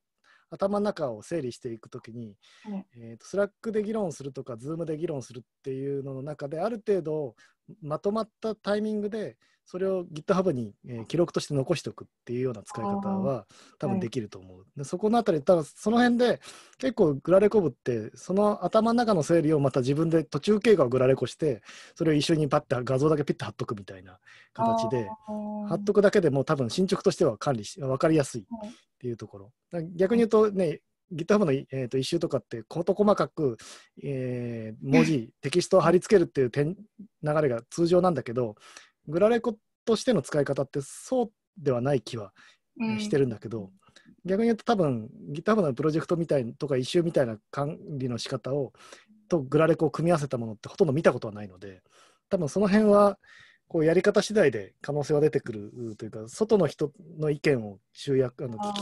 [SPEAKER 1] 頭の中を整理していくときに、はい、えーとスラックで議論するとか Zoom で議論するっていうのの中である程度まとまったタイミングでそれを GitHub に、記録として残しておくっていうような使い方は多分できると思う。そこのあたり、多分その辺で結構グラレコ部ってその頭の中の整理をまた自分で途中経過をグラレコしてそれを一緒にパッて画像だけピッて貼っとくみたいな形で貼っとくだけでも多分進捗としては管理し分かりやすいっていうところ。逆に言うとね GitHub の、えー、と一周とかって事細かく、えー、文字 テキストを貼り付けるっていう点流れが通常なんだけどグラレコとしての使い方ってそうではない気はしてるんだけど、うん、逆に言うと多分ギター部のプロジェクトみたいとか一周みたいな管理の仕方をとグラレコを組み合わせたものってほとんど見たことはないので多分その辺はこうやり方次第で可能性は出てくるというか外の人の意見を集約あの聞き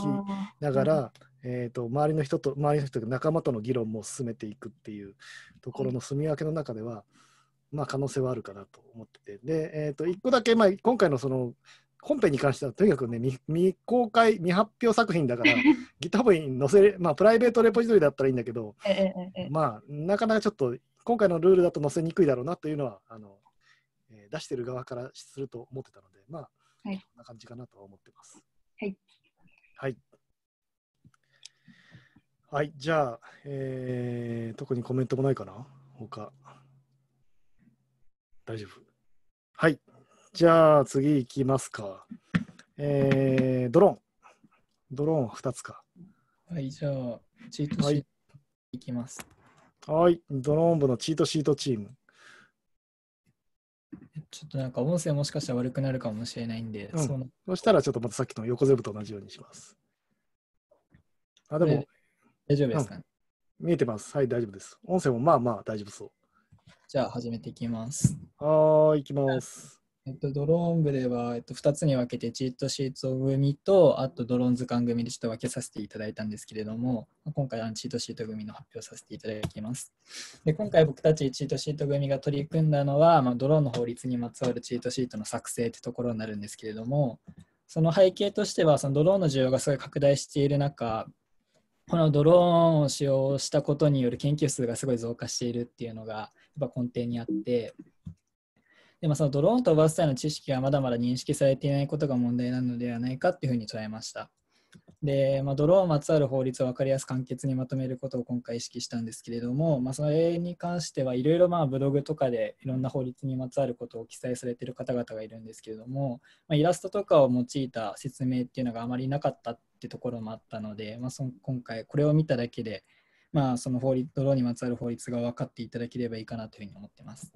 [SPEAKER 1] ながら、うん、えと、周りの人と周りの人と仲間との議論も進めていくっていうところの住み分けの中では、うんまあ、可能性はあるかなと思ってて、で、えー、と1個だけ、まあ、今回のその本編に関しては、とにかくね未、未公開、未発表作品だから、GitHub に載せまあ、プライベートレポジトリだったらいいんだけど、まあ、なかなかちょっと、今回のルールだと載せにくいだろうなというのは、あのえ出してる側からすると思ってたので、まあ、はい、こんな感じかなとは思ってます。はい。はい。はい、じゃあ、えー、特にコメントもないかな、他。大丈夫。はい。じゃあ次いきますか。えー、ドローン。ドローン2つか。はい、じゃあ、チートシートいきます。はい、ドローン部のチートシートチーム。
[SPEAKER 7] ちょっとなんか音声もしかしたら悪くなるかもしれないんで、うん、そ
[SPEAKER 1] そしたらちょっとまたさっきの横ゼブと同じようにします。あ、でも、大丈夫ですか、ねうん、見えてます。はい、大丈夫です。音声もまあまあ大丈夫そう。じゃあ始めていき
[SPEAKER 7] ます。はい、いきます。えっと、ドローン部では、えっと、2つに分けてチートシート組とあとドローン図鑑組でちょっと分けさせていただいたんですけれども今回はチートシート組の発表させていただきます。で今回僕たちチートシート組が取り組んだのは、まあ、ドローンの法律にまつわるチートシートの作成ってところになるんですけれどもその背景としてはそのドローンの需要がすごい拡大している中このドローンを使用したことによる研究数がすごい増加しているっていうのがやっぱ根底にあって、でもそのドローンを飛ばす際の知識はまだまだ認識されていないことが問題なのではないかっていうふうに捉えました。で、まあ、ドローンをまつわる法律を分かりやすく簡潔にまとめることを今回意識したんですけれども、まあ、それに関してはいろいろまあブログとかでいろんな法律にまつわることを記載されている方々がいるんですけれども、まあ、イラストとかを用いた説明っていうのがあまりなかったってところもあったので、まあ、その今回これを見ただけでまあ、その法律、ンにまつわる法律が分かっていただければいいかなというふうに思ってます。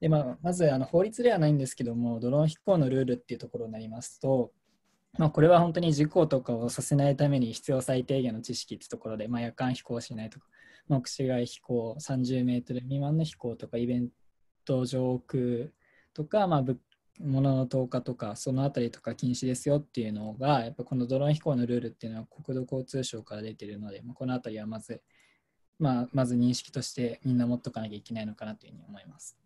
[SPEAKER 7] で、まあ、まず、あの、法律ではないんですけども、ドローン飛行のルールっていうところになりますと、まあ、これは本当に事故とかをさせないために必要最低限の知識ってところで、まあ、夜間飛行しないとか、目視外飛行、30メートル未満の飛行とか、イベント上空とか、まあ、物の投下とか、そのあたりとか禁止ですよっていうのが、やっぱこのドローン飛行のルールっていうのは国土交通省から出てるので、まあ、このあたりはまずまあ、まず認識としてみんな持っとかなきゃいけないのかなというふうに思います。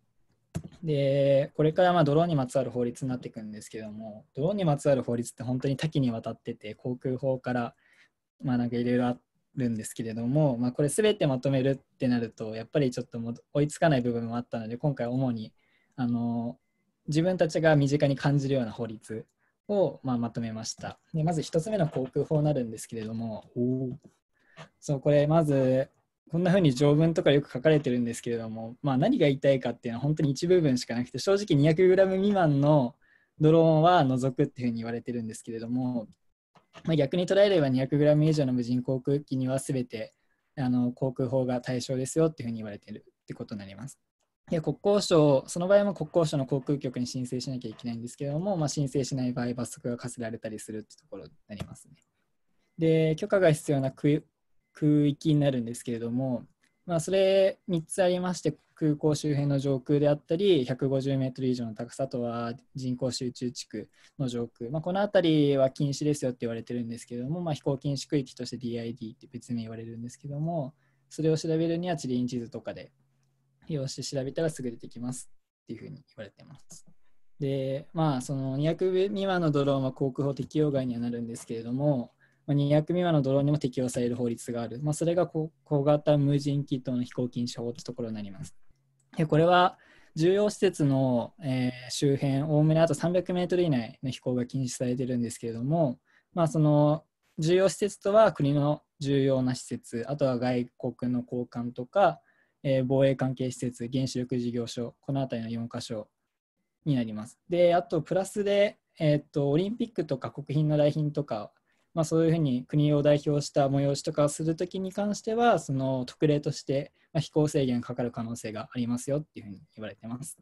[SPEAKER 7] でこれからまあドローンにまつわる法律になっていくんですけどもドローンにまつわる法律って本当に多岐にわたってて航空法からまあなんかいろいろあるんですけれども、まあ、これ全てまとめるってなるとやっぱりちょっと追いつかない部分もあったので今回主にあの自分たちが身近に感じるような法律をまあまとめましたでまず1つ目の航空法になるんですけれどもそうこれまずこんな風に条文とかよく書かれてるんですけれども、まあ、何が言いたいかっていうのは本当に一部分しかなくて正直 200g 未満のドローンは除くっていうふうに言われてるんですけれども、まあ、逆に捉えれば 200g 以上の無人航空機には全てあの航空法が対象ですよっていうふうに言われてるってことになります。で国交省、その場合も国交省の航空局に申請しなきゃいけないんですけれども、まあ、申請しない場合、罰則が課せられたりするってところになりますね。で、許可が必要な空域になるんですけれども、まあ、それ3つありまして空港周辺の上空であったり 150m 以上の高さとは人口集中地区の上空、まあ、この辺りは禁止ですよって言われてるんですけども、まあ、飛行禁止区域として DID って別に言われるんですけどもそれを調べるには地理院地図とかで利用して調べたらすぐ出てきますっていうふうに言われてます。でまあその200未満のドローンは航空法適用外にはなるんですけれども200未満のドローンにも適用される法律がある、まあ、それが小型無人機等の飛行禁止法というところになります。これは重要施設の、周辺、おおむねあと300メートル以内の飛行が禁止されているんですけれども、まあ、その重要施設とは国の重要な施設、あとは外国の交換とか、防衛関係施設、原子力事業所、この辺りの4箇所になります。で、あとプラスで、えー、とオリンピックとか国賓の来賓とかまあ、そういうふうに国を代表した催しとかするときに関してはその特例として飛行制限かかる可能性がありますよっていうふうに言われてます。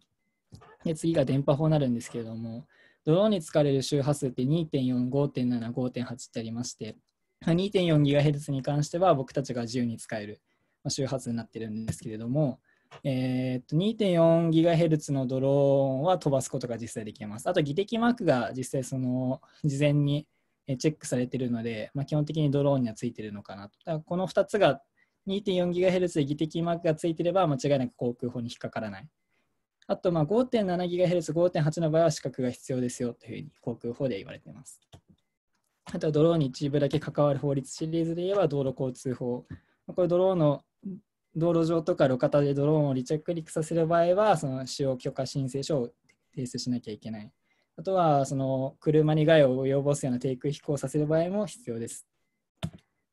[SPEAKER 7] で次が電波法になるんですけれどもドローンに使われる周波数って2.4、5.7、5.8ってありまして2.4 GHz に関しては僕たちが自由に使える周波数になってるんですけれども、えー、っと 2.4GHz のドローンは飛ばすことが実際できます。あと、技的マークが実際その事前にチェックされてるので、まあ、基本的にドローンにはついてるのかなと。だこの2つが 2.4GHz で技的マークがついてれば間違いなく航空法に引っかからない。あと 5.7GHz、5.8の場合は資格が必要ですよというふうに航空法で言われています。あとはドローンに一部だけ関わる法律シリーズで言えば道路交通法。これドローンの道路上とか路肩でドローンを離着陸させる場合は、その使用許可申請書を提出しなきゃいけない。あとは、その車に害を及ぼすような低空飛行させる場合も必要です。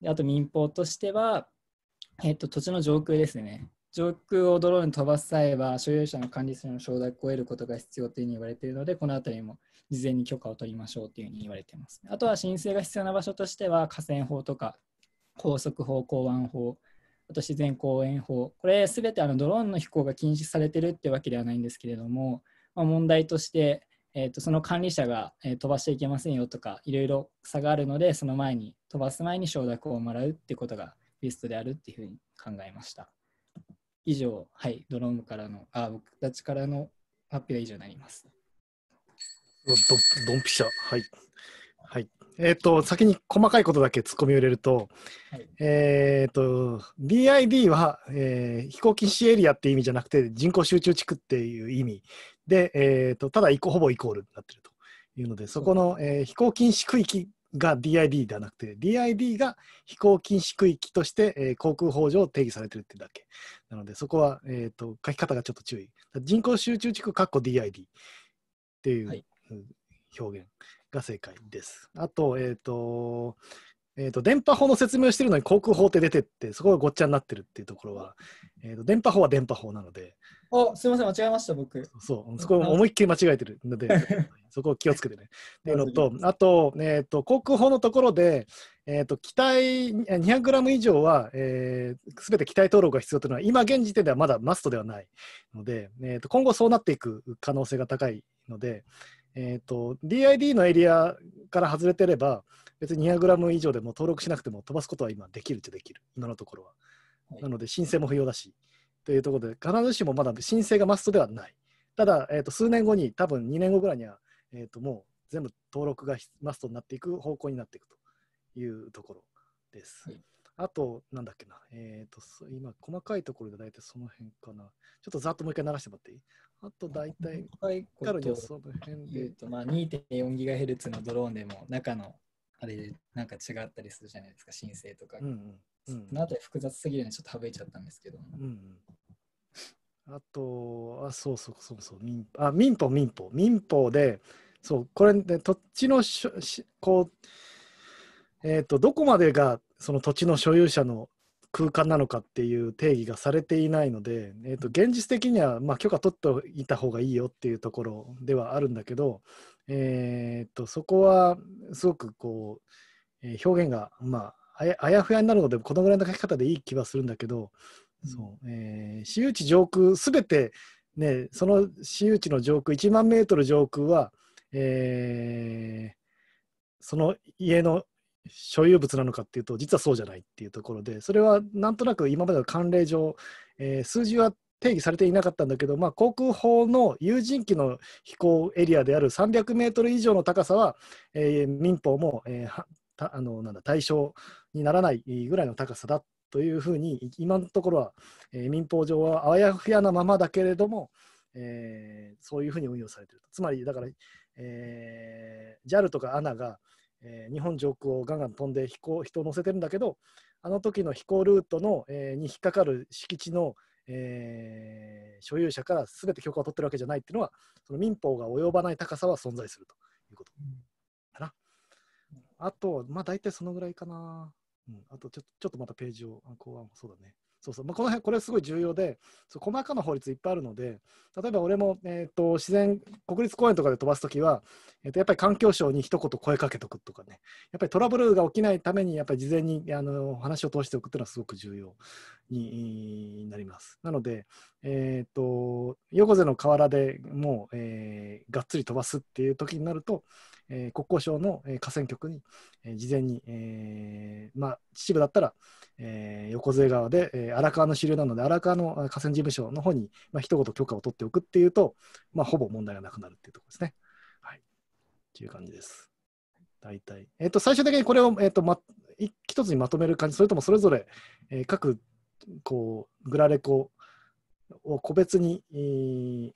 [SPEAKER 7] であと民放としては、えっと、土地の上空ですね。上空をドローン飛ばす際は、所有者の管理者の承諾を得ることが必要というふうに言われているので、この辺りも事前に許可を取りましょうというふうに言われています。あとは申請が必要な場所としては、河川法とか高速法、港湾法、あと自然公園法、これすべてあのドローンの飛行が禁止されてるってわけではないんですけれども、まあ、問題として、えーと、その管理者が、えー、飛ばしちゃいけませんよとかいろいろ差があるのでその前に飛ばす前に承諾をもらうっていうことがベストであるっていうふうに考えました以上はいドロームからのあ僕たちからの
[SPEAKER 1] 発表は以上になりますドンピシャはいはいえっ、と、先に細かいことだけ突っ込みを入れると、はい、えっ、ー、と、BID は、えー、飛行禁止エリアっていう意味じゃなくて、人口集中地区っていう意味で、えっ、と、ただほぼイコールになってるというので、そこの、え飛行禁止区域が DID ではなくて、DID が飛行禁止区域として、えー、航空法上定義されてるってだけ。なので、そこは、えーと、と書き方がちょっと注意。人口集中地区 DID っていう表現。はいが正解です。あと、えっ、ー、と、えーと、電波法の説明をしてるのに航空法って出てって、そこがごっちゃになってるっていうところは、えーと、電波法は電波法なので。あすみません、間違えました、僕。そう、そこを思いっきり間違えてるので、そこを気をつけてね。っていうのと、あと、えーと、航空法のところで、えーと、機体 200g 以上は、す、えー、べ、て機体登録が必要というのは、今現時点ではまだマストではないので、えー、と今後そうなっていく可能性が高いので、えっ、ー、と、DID のエリアから外れてれば、別に 200g 以上でも登録しなくても飛ばすことは今できるっちゃできる、今のところは。なので、申請も不要だし、というところで、必ずしもまだ申請がマストではない。ただ、えーと、数年後に、多分2年後ぐらいには、えーと、もう全部登録がマストになっていく方向になっていくというところです。はいあと、なんだっけな、えっ、ー、と、今、細かいところで大体その辺かな。ちょっとざっともう一回流してもらっていいあと大体、はい、から予想の辺で。とまあ、2.4GHz のドローンでも
[SPEAKER 7] 中のあれでなんか違ったりするじゃないですか、申請とか。うん、う
[SPEAKER 1] ん、そのあり複雑
[SPEAKER 7] すぎるのでちょっと省いちゃったんですけど。
[SPEAKER 1] うん、あと、あ、そうそうそうそう、民あ民法、民法。民法で、そう、これ、ね、土地のしこう、えっ、ー、と、どこまでがその土地の所有者の空間なのかっていう定義がされていないので、えー、と現実的にはまあ許可取っておいた方がいいよっていうところではあるんだけど、えー、とそこはすごくこう、表現がまああやふやになるのでこのぐらいの書き方でいい気はするんだけど、そうえー、私有地上空すべて、ね、その私有地の上空1万メートル上空は、えー、その家の所有物なのかっていうと実はそうじゃないっていうところでそれはなんとなく今までの慣例上、えー、数字は定義されていなかったんだけど、まあ、航空法の有人機の飛行エリアである300メートル以上の高さは、えー、民法も、えー、あのなんだ対象にならないぐらいの高さだというふうに今のところは、えー、民法上はあやふやなままだけれども、えー、そういうふうに運用されているつまりだから、えー、JAL とか ANA がえー、日本上空をガンガン飛んで飛行人を乗せてるんだけどあの時の飛行ルートの、えー、に引っかかる敷地の、えー、所有者から全て許可を取ってるわけじゃないっていうのはその民法が及ばない高さは存在すると
[SPEAKER 5] いうことか
[SPEAKER 1] な。あと、まあ、大体そのぐらいかな。うん、あとちょっと、ちょっとまたページを、後もそうだね。そうそうまあ、この辺、これすごい重要で、そう細かな法律いっぱいあるので、例えば俺も、えーと、自然、国立公園とかで飛ばすときは、えーと、やっぱり環境省に一言声かけとくとかね、やっぱりトラブルが起きないために、やっぱり事前にあの話を通しておくっていうのはすごく重要になります。なので、えーと、横瀬の河原でもう、えー、がっつり飛ばすっていう時になると、えー、国交省の河川局に、えー、事前に、えーまあ、秩父だったら、えー、横瀬川で、えー、荒川の支流なので荒川の河川事務所の方に、まあ一言許可を取っておくっていうと、まあ、ほぼ問題がなくなるっていうところですね。はい、っていう感じです。大体、えーと、最終的にこれを、えーとま、一つにまとめる感じそれともそれぞれ、えー、各こうグラレコを個別に、えー、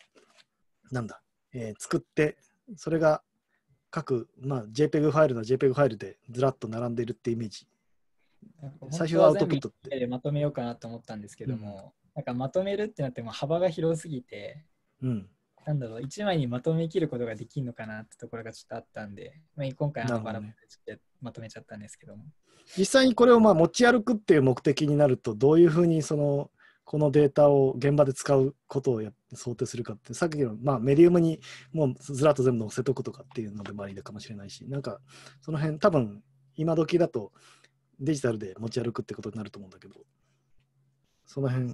[SPEAKER 1] なんだ、えー、作ってそれが各、まあ、JPEG ファイルの JPEG ファイルでずらっと並んでるってイメージ。最初はアウトプットっ
[SPEAKER 7] て。まとめようかなと思ったんですけども、うん、なんかまとめるってなっても幅が広すぎて、うん、なんだろう、一枚にまとめきることができるのかなってところがちょっとあったんで、まあ、今回はバラバラまとめちゃったんですけども。どね、
[SPEAKER 1] 実際にこれをまあ持ち歩くっていう目的になると、どういうふうにそのこのデータを現場で使うことを想定するかってさっきの、まあ、メディウムにもうずらっと全部載せとくとかっていうのでもありかもしれないしなんかその辺多分今時だとデジタルで持ち歩くってことになると思うんだけどその辺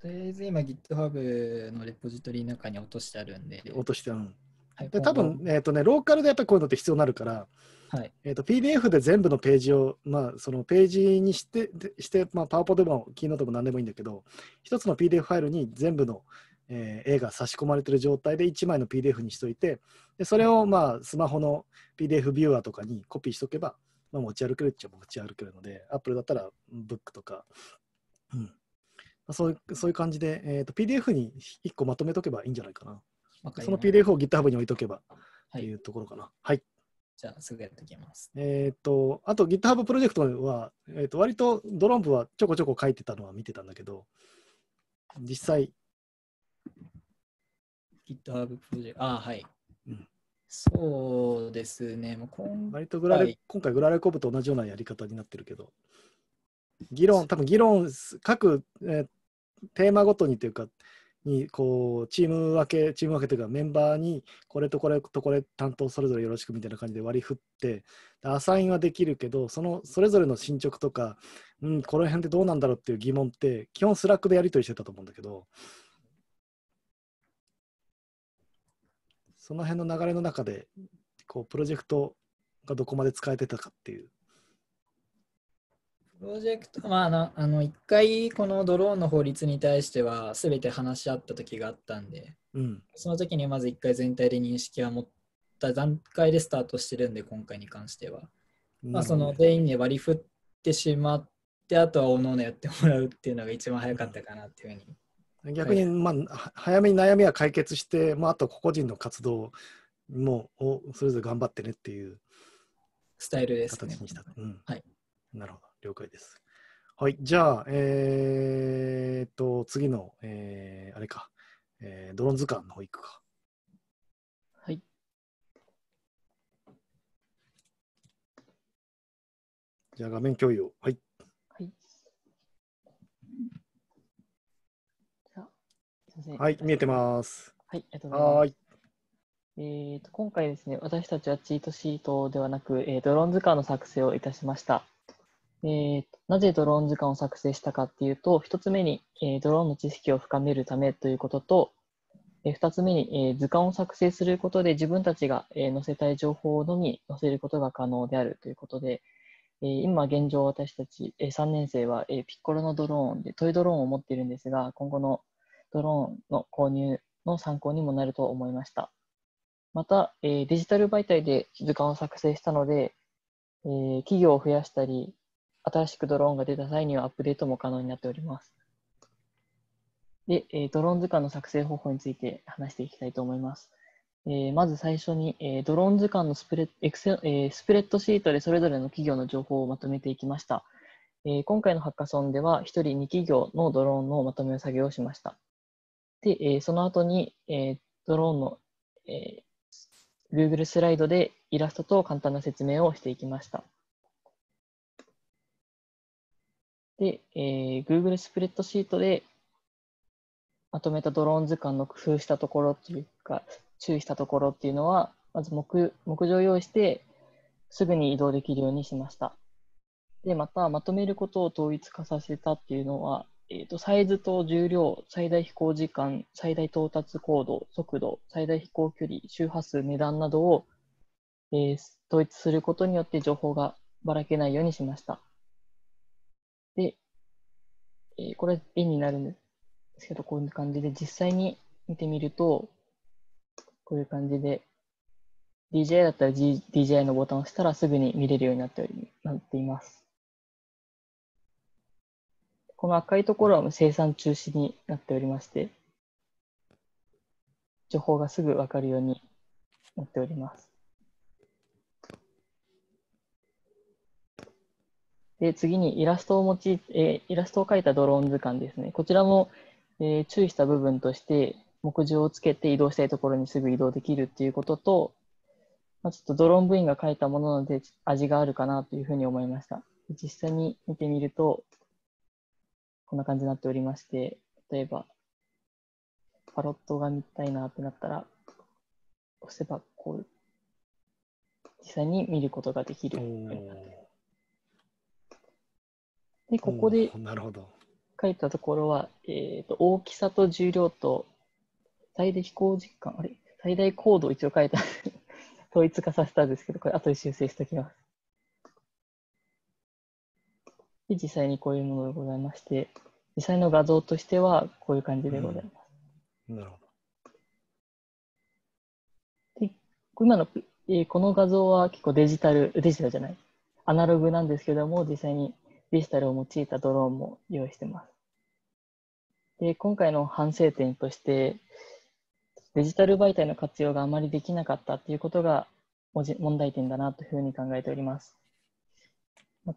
[SPEAKER 7] とりあえず今 GitHub のレポジトリの中に落としてあるんで落
[SPEAKER 1] としてある、うんで多分、えーとね、ローカルでやっぱりこういうのって必要になるから、はいえーと、PDF で全部のページを、まあ、そのページにしてして、まあ、パワポでもキーノートでも何でもいいんだけど一つの PDF ファイルに全部の、えー、絵が差し込まれてる状態で1枚の PDF にしといてでそれを、まあ、スマホの PDF ビューアーとかにコピーしとけば、まあ、持ち歩けるっちゃ持ち歩けるので Apple だったら Book とか、うん、そういうそういう感じで、えーと、PDF に1個まとめとけばいいんじゃないかな。その PDF を GitHub に置いとけばっていうところかな。はい。
[SPEAKER 7] じゃあ、すぐやっていきます。
[SPEAKER 1] えっ、と、あと GitHub プロジェクトは、えー、と割とドロンプはちょこちょこ書いてたのは見てたんだけど、実際。
[SPEAKER 7] GitHub プ
[SPEAKER 1] ロジェクト、ああ、はい。うん、そうですね、もう今割とグラレ、今回グラレコブと同じようなやり方になってるけど、議論、多分議論、各、えー、テーマごとにというか、にこうチーム分けチーム分けというかメンバーにこれとこれとこれ担当それぞれよろしくみたいな感じで割り振ってアサインはできるけどそのそれぞれの進捗とか、うん、この辺ってどうなんだろうっていう疑問って基本スラックでやり取りしてたと思うんだけどその辺の流れの中でこうプロジェクトがどこまで使えてたかっていう
[SPEAKER 7] プロジェクト、まあ、あの、あの1回、このドローンの法律に対しては、すべて話し合った時があったんで、うん、その時にまず1回全体で認識は持った段階でスタートしてるんで、今回に関しては。まあ、その全員で割り振ってしまって、あとはおのおのやってもらうっていうのが一番早かったかなっていうふうに。
[SPEAKER 1] うん、逆に、まあ、早めに悩みは解決して、まあ、あと個々人の活動もそれぞれ頑張ってねっていうスタイルですね。形にした、うん、はい。なるほど。了解です。はい、じゃあ、えー、っと、次の、えー、あれか、えー、ドローン図鑑の方行くか。はい。じゃあ、画面共有を。はい。はい。
[SPEAKER 8] はい、見えてます。はい、ありがとうございます。はいえーと、と今回ですね、私たちはチートシートではなく、えー、ドローン図鑑の作成をいたしました。えー、なぜドローン図鑑を作成したかっていうと、1つ目に、えー、ドローンの知識を深めるためということと、えー、2つ目に、え図鑑を作成することで自分たちが、え載せたい情報のみ載せることが可能であるということで、え今現状私たち、え3年生は、えピッコロのドローンでトイドローンを持っているんですが、今後のドローンの購入の参考にもなると思いました。また、えデジタル媒体で図鑑を作成したので、え企業を増やしたり、新しくドローンが出た際にはアップデートも可能になっております。で、えー、ドローン図鑑の作成方法について話していきたいと思います。えー、まず最初に、えー、ドローン図鑑のスプレエクセ、えー、スプレッドシートでそれぞれの企業の情報をまとめていきました。えー、今回のハッカソンでは1人2企業のドローンのまとめを作業をしました。で、えー、その後に、えー、ドローンの、えー、Google スライドでイラストと簡単な説明をしていきました。で、えー、Google スプレッドシートでまとめたドローン図鑑の工夫したところというか、注意したところっていうのは、まず木木を用意して、すぐに移動できるようにしました。で、また、まとめることを統一化させたっていうのは、えーと、とサイズと重量、最大飛行時間、最大到達高度、速度、最大飛行距離、周波数、値段などを、えー、統一することによって情報がばらけないようにしました。で、えー、これは絵になるんですけど、こんな感じで実際に見てみると、こういう感じで、DJI だったら、G、DJI のボタンを押したらすぐに見れるようになってなっています。この赤いところは生産中止になっておりまして、情報がすぐわかるようになっております。で次にイラストを用い、えイラストを描いたドローン図鑑ですね。こちらも、え注意した部分として、目次をつけて移動したいところにすぐ移動できるっていうことと、まあ、ちょっとドローン部員が描いたものなので味があるかなというふうに思いました。実際に見てみると、こんな感じになっておりまして、例えば、パロットが見たいなってなったら、押せばこう、実際に見ることができるようになってます。で、ここで書いたところは、えーと、大きさと重量と最大飛行実感、あれ最大高度を一応書いた 統一化させたんですけど、これ後で修正しておきます。で、実際にこういうものがございまして、実際の画像としてはこういう感じでございます。うん、なるほど。で、今の、えー、この画像は結構デジタル、デジタルじゃない、アナログなんですけども、実際にデジタルを用いたドローンも用意してます。で今回の反省点としてデジタル媒体の活用があまりできなかったということが問題点だなというふうに考えております。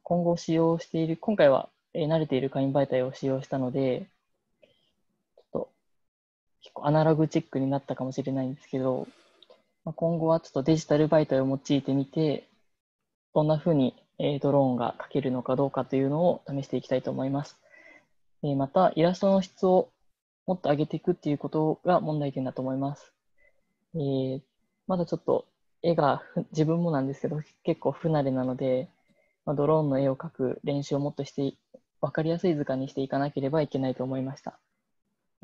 [SPEAKER 8] 今後使用している、今回は慣れている会員媒体を使用したので、ちょっとアナログチェックになったかもしれないんですけど、今後はちょっとデジタル媒体を用いてみて、どんなふうにえドローンが描けるのかどうかというのを試していきたいと思います。えまた、イラストの質をもっと上げていくっていうことが問題点だと思います。えー、まだちょっと絵が自分もなんですけど結構不慣れなので、まあ、ドローンの絵を描く練習をもっとして分かりやすい図鑑にしていかなければいけないと思いました。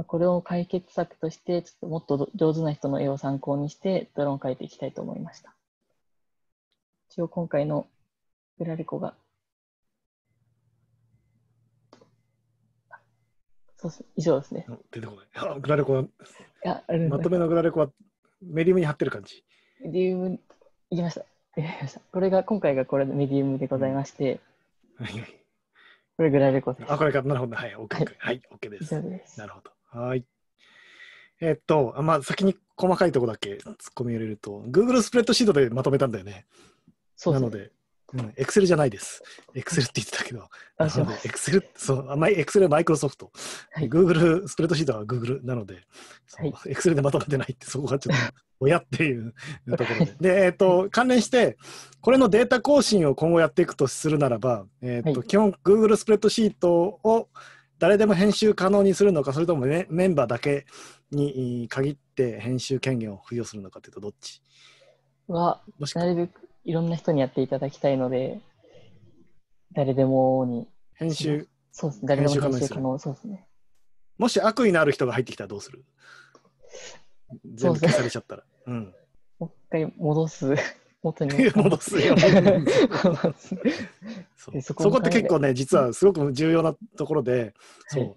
[SPEAKER 8] これを解決策として、ちょっともっと上手な人の絵を参考にして、ドローンを描いていきたいと思いました。一応今回のグラリコが。そうす以上ですね。
[SPEAKER 1] 出てこない。あグラレコは、あまとめのグラレコはメディウムに貼ってる感じ。
[SPEAKER 8] メディウム、いきました。これが、今回がこれのメディウムでございまして、これグラレコです。あ、これか、なるほど。はい、OK、はいはい、です。です。なるほど。はい。えー、っと、
[SPEAKER 1] まあ、先に細かいとこだけ突っ込み入れると、Google スプレッドシートでまとめたんだよね。そう、ね、なので、うん、エクセルじゃないです。エクセルって言ってたけど、エクセル、そう、エクセルはマイクロソフト、グーグル、スプレッドシートはグーグルなので、エクセルでまとめてないって、そこがちょっと、親っていうところで。で、えっ、と、関連して、これのデータ更新を今後やっていくとするならば、えっ、と、基本、グーグルスプレッドシートを誰でも編集可能にするのか、それともメメンバーだけに限って編集権限を付与するのかというと、どっち
[SPEAKER 8] は、もしなるべく。いろんな人にやっていただきたいので、誰でもに。編集。そうですね、誰でも編集可能。そうですね。
[SPEAKER 1] もし悪意のある人が入ってきたらどうする全部消されちゃったら。うね、う
[SPEAKER 8] ん。もう一回戻す。元に戻すよ そ。こって結構ね、実はすごく重要な
[SPEAKER 1] ところで、そう。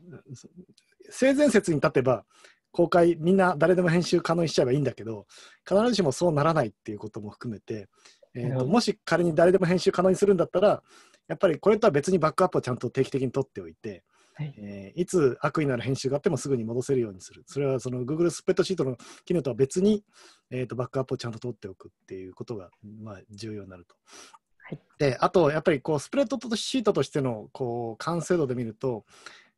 [SPEAKER 1] 性善説に立てば、公開みんな誰でも編集可能にしちゃえばいいんだけど必ずしもそうならないっていうことも含めてえーと、もし仮に誰でも編集可能にするんだったらやっぱりこれとは別にバックアップをちゃんと定期的に取っておいて、はい、えー、いつ悪意のある編集があってもすぐに戻せるようにするそれはその Google スプレッドシートの機能とは別に、えーと、バックアップをちゃんと取っておくっていうことが、まあ、重要になると。はい、であとやっぱりこうスプレッドシートとしてのこう完成度で見ると,、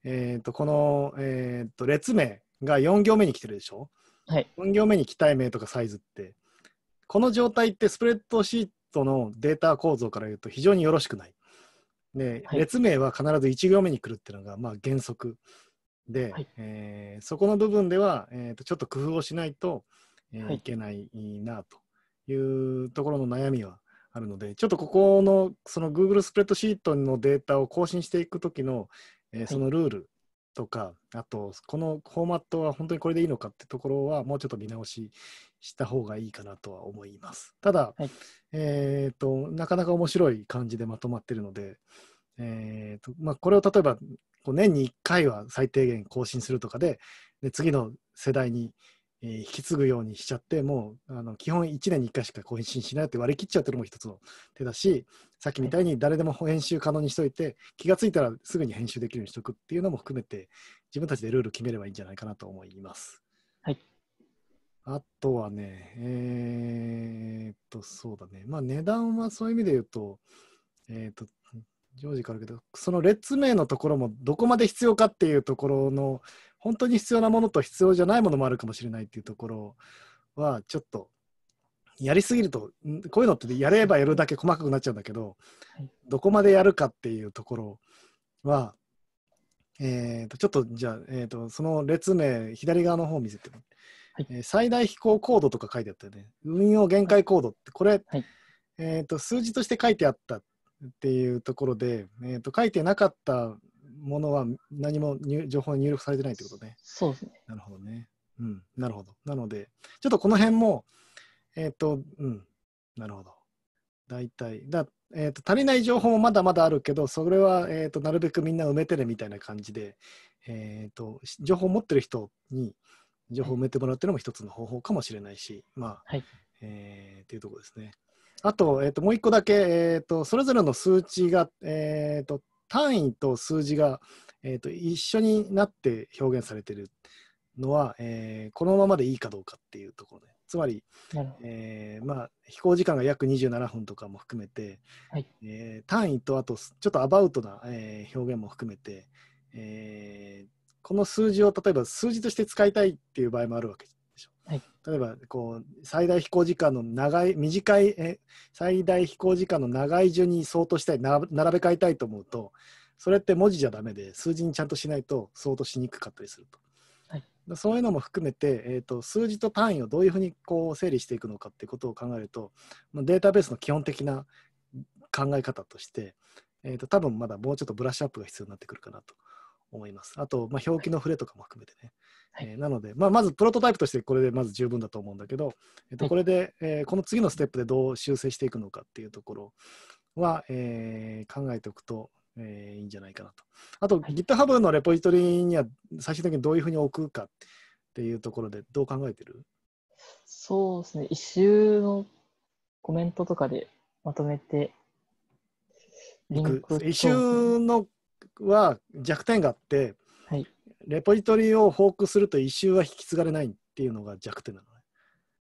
[SPEAKER 1] えーと、とこの、えー、と列名が4行目に来てるでしょ、はい、4行目に期待名とかサイズってこの状態ってスプレッドシートのデータ構造から言うと非常によろしくない。で、はい、列名は必ず1行目に来るっていうのがまあ原則で、はい、えー、そこの部分では、えーと、ちょっと工夫をしないと、えー、いけないなというところの悩みはあるので、ちょっとここのその Google スプレッドシートのデータを更新していくときの、えー、そのルールとか、あと、このフォーマットは本当にこれでいいのかってところは、もうちょっと見直しした方がいいかなとは思います。ただ、はい、えっ、ー、と、なかなか面白い感じでまとまってるので、えーとまあ、これを例えば、年に1回は最低限更新するとかで、で次の世代にえー、引き継ぐようにしちゃってもうあの基本1年に1回しか更新しないって割り切っちゃってるのも一つの手だしさっきみたいに誰でも編集可能にしといて気が付いたらすぐに編集できるようにしとくっていうのも含めて自分たちでルール決めればいいんじゃないかなと思います。はいあとはね、えー、っと、そうだね。まあ、値段はそういう意味で言うと、えー、っと、ジョージからけど、その列名のところもどこまで必要かっていうところの本当に必要なものと必要じゃないものもあるかもしれないっていうところはちょっとやりすぎるとこういうのってやればやるだけ細かくなっちゃうんだけど、はい、どこまでやるかっていうところは、えー、とちょっとじゃあ、えー、とその列名左側の方を見せてはいえー、最大飛行高度とか書いてあったよね運用限界高度ってこれ、はい、えと数字として書いてあったっていうところで、えー、と書いてなかったものは何も情報入力されてないってことね。そうですね。なるほどね。うん、なるほど。なので、ちょっとこの辺も、えっ、ー、と、うん、なるほど。大体、だえーと、足りない情報もまだまだあるけど、それは、えーと、なるべくみんな埋めてねみたいな感じで、えーと、と情報を持ってる人に情報を埋めてもらうっていうのも一つの方法かもしれないし、まあ、はい、えー、っていうところですね。あと、えー、ともう一個だけ、えー、とそれぞれの数値が、えー、と単位と数字が、えーと、一緒になって表現されてるのは、えー、このままでいいかどうかっていうところで、ね、つまり、えー、まあ、飛行時間が約27分とかも含めて、はい、えー、単位とあとちょっとアバウトな、え表現も含めて、えこの数字を例えば数字として使いたいっていう場合もあるわけはい、例えばこう最大飛行時間の長い短いえ最大飛行時間の長い順に相当したい並べ替えたいと思うとそれって文字じゃダメで数字にちゃんとしないと相当しにくかったりすると、はい、そういうのも含めて、えーと、数字と単位をどういうふうにこう整理していくのかっていうことを考えるとデータベースの基本的な考え方として、えーと多分まだもうちょっとブラッシュアップが必要になってくるかなと思います。あと、まあ、表記の触れとかも含めてね。はい、えー、なので、まあ、まずプロトタイプとしてこれでまず十分だと思うんだけど、えっとこれで、はい、えー、この次のステップでどう修正していくのかっていうところは、えー、考えておくと、えー、いいんじゃないかなと。あと、はい、GitHub のレポジトリには最終的にどういうふうに置くかっていうところでどう考えてる
[SPEAKER 8] そうですね、一周のコメントとかでまとめて。
[SPEAKER 1] いく。一周のは弱点があって、はい、レポジトリを報告すると一周は引き継がれないっていうのが弱点なのね。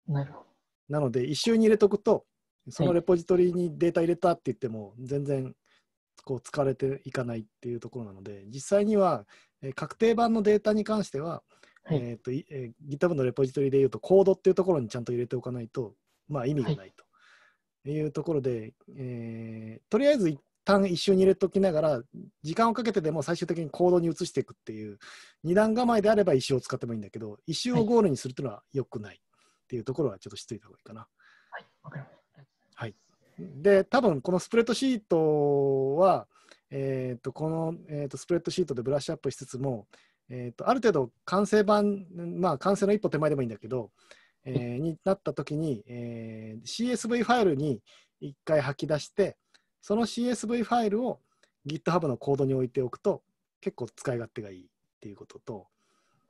[SPEAKER 1] なるほど。なので一周に入れとくとそのレポジトリにデータ入れたって言っても全然こう使われていかないっていうところなので実際には確定版のデータに関しては、はい、えーとえー、GitHub のレポジトリでいうとコードっていうところにちゃんと入れておかないと、まあ、意味がないというところで、はえー、とりあえず一旦一瞬に入れときながら時間をかけてでも最終的に行動に移していくっていう二段構えであれば石を使ってもいいんだけど石をゴールにするっていうのはよくないっていうところはちょっと知っておいた方がいいかな。はい、かりました。はい。で、多分このスプレッドシートは、えっ、ー、と、この、えー、とスプレッドシートでブラッシュアップしつつも、えーと、ある程度完成版、まあ、完成の一歩手前でもいいんだけど、えー、になった時に、えー、CSV ファイルに一回吐き出して、その CSV ファイルを GitHub のコードに置いておくと結構使い勝手がいいっていうことと、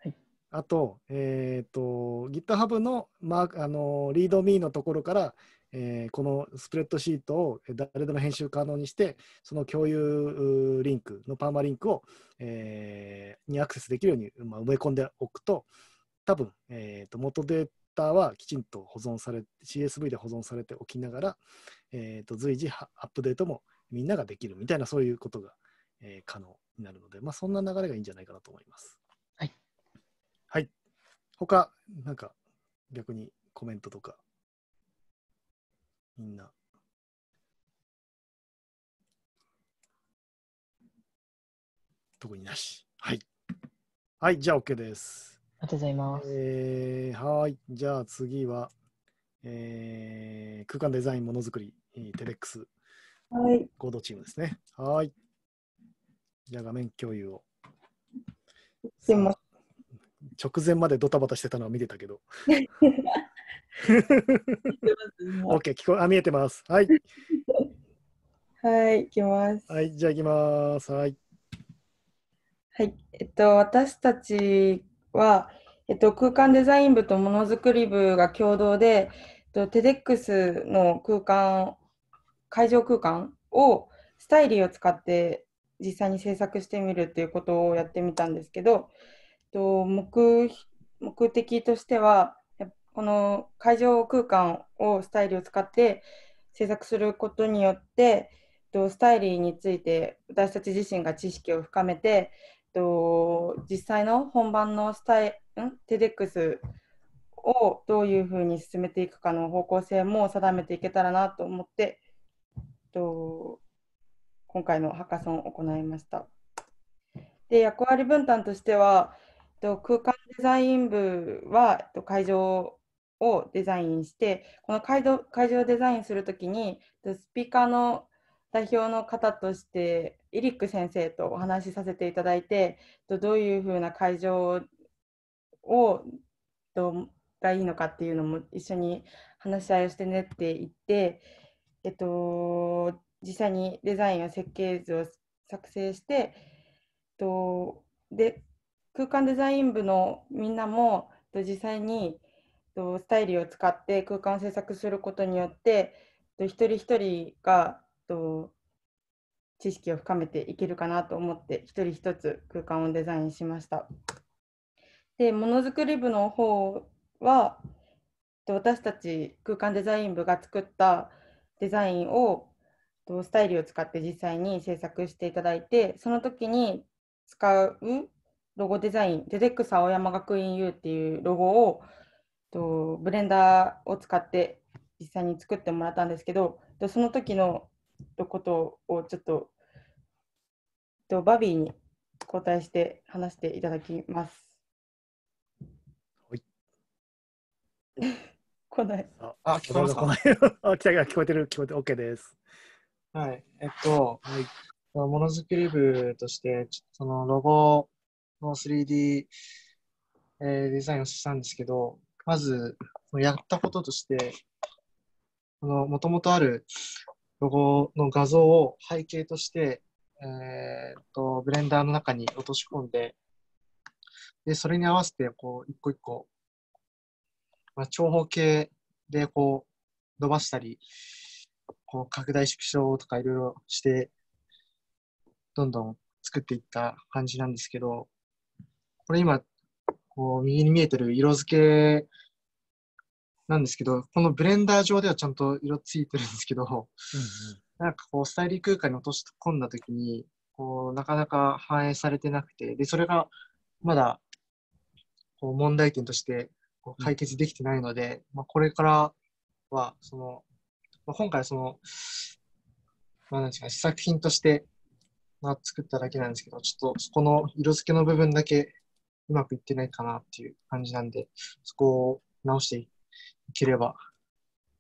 [SPEAKER 1] はい、あと,、えーと、GitHub のまーあのリードミーのところから、えー、このスプレッドシートを誰でも編集可能にしてその共有リンクのパーマリンクを、えー、にアクセスできるように、まあ、埋め込んでおくと多分、えーと、元データーはきちんと保存され CSV で保存されておきながら、えー、と随時アップデートもみんなができるみたいなそういうことが、えー、可能になるので、まあ、そんな流れがいいんじゃないかなと思います。はい。はい。他、なんか逆にコメントとか、みんな。特になし。はい。はい、じゃあ OK です。ありがとうございます。えー、はい。じゃあ次は、えー、空間デザインものづくり、テレックス、はい、合同チームですね。はい。じゃあ画面共有を。すいません。直前までドタバタしてたのは見てたけど。OK 聞こあ見えてます。はい。はい、行きます。はい、じゃあ行きます。はい。
[SPEAKER 9] はい、えっと、私たちは、えっと、空間デザイン部とものづくり部が共同で、えっと、テデックスの空間、会場空間をスタイリーを使って実際に制作してみるということをやってみたんですけど、えっと、目目的としては、この会場空間をスタイリーを使って制作することによって、スタイリーについて私たち自身が知識を深めてと、実際の本番のスタイんデックスをどういうふうに進めていくかの方向性も定めていけたらなと思って、と今回のハカソンを行いました。で役割分担としては、と空間デザイン部は会場をデザインしてこの会場会場をデザインするときにスピーカーの代表の方としてエリック先生とお話しさせていただいてどういうふうな会場をがいいのかっていうのも一緒に話し合いをしてねって言って、えっと、実際にデザインや設計図を作成して、えっと、で空間デザイン部のみんなも、えっと、実際に、えっと、スタイリーを使って空間を制作することによって、えっと、一人一人がと知識を深めていけるかなと思って一人一つ空間をデザインしました。でものづくり部の方は私たち空間デザイン部が作ったデザインをスタイルを使って実際に制作していただいてその時に使うロゴデザインデデックス青山学院 U っていうロゴをとブレンダーを使って実際に作ってもらったんですけどその時ののことをちょっと、とバビーに交代して話していただきます。
[SPEAKER 3] はい。来ない。
[SPEAKER 1] あ、聞こえますか。来あ、来た聞こえてる、聞こえて、OK で
[SPEAKER 3] す。はい、えっと、はい、ものづくり部として、そのロゴの 3D、えー、デザインをしたんですけど、まず、やったこととして、もともとあるロゴの画像を背景として、えー、っと、ブレンダーの中に落とし込んで、で、それに合わせて、こう、一個一個、まあ、長方形で、こう、伸ばしたり、こう、拡大縮小とかいろいろして、どんどん作っていった感じなんですけど、これ今、こう、右に見えてる色付けなんですけど、このブレンダー上ではちゃんと色ついてるんですけど、うんうん、なんかこう、スタイリー空間に落とし込んだ時に、こう、なかなか反映されてなくて、で、それがまだ、こう、問題点としてこう解決できてないので、うん、まあ、これからは、その、まあ、今回その、まあ、なんですか、試作品として、まあ、作っただけなんですけど、ちょっとそこの色付けの部分だけうまくいってないかなっていう感じなんで、そこを直していいければ、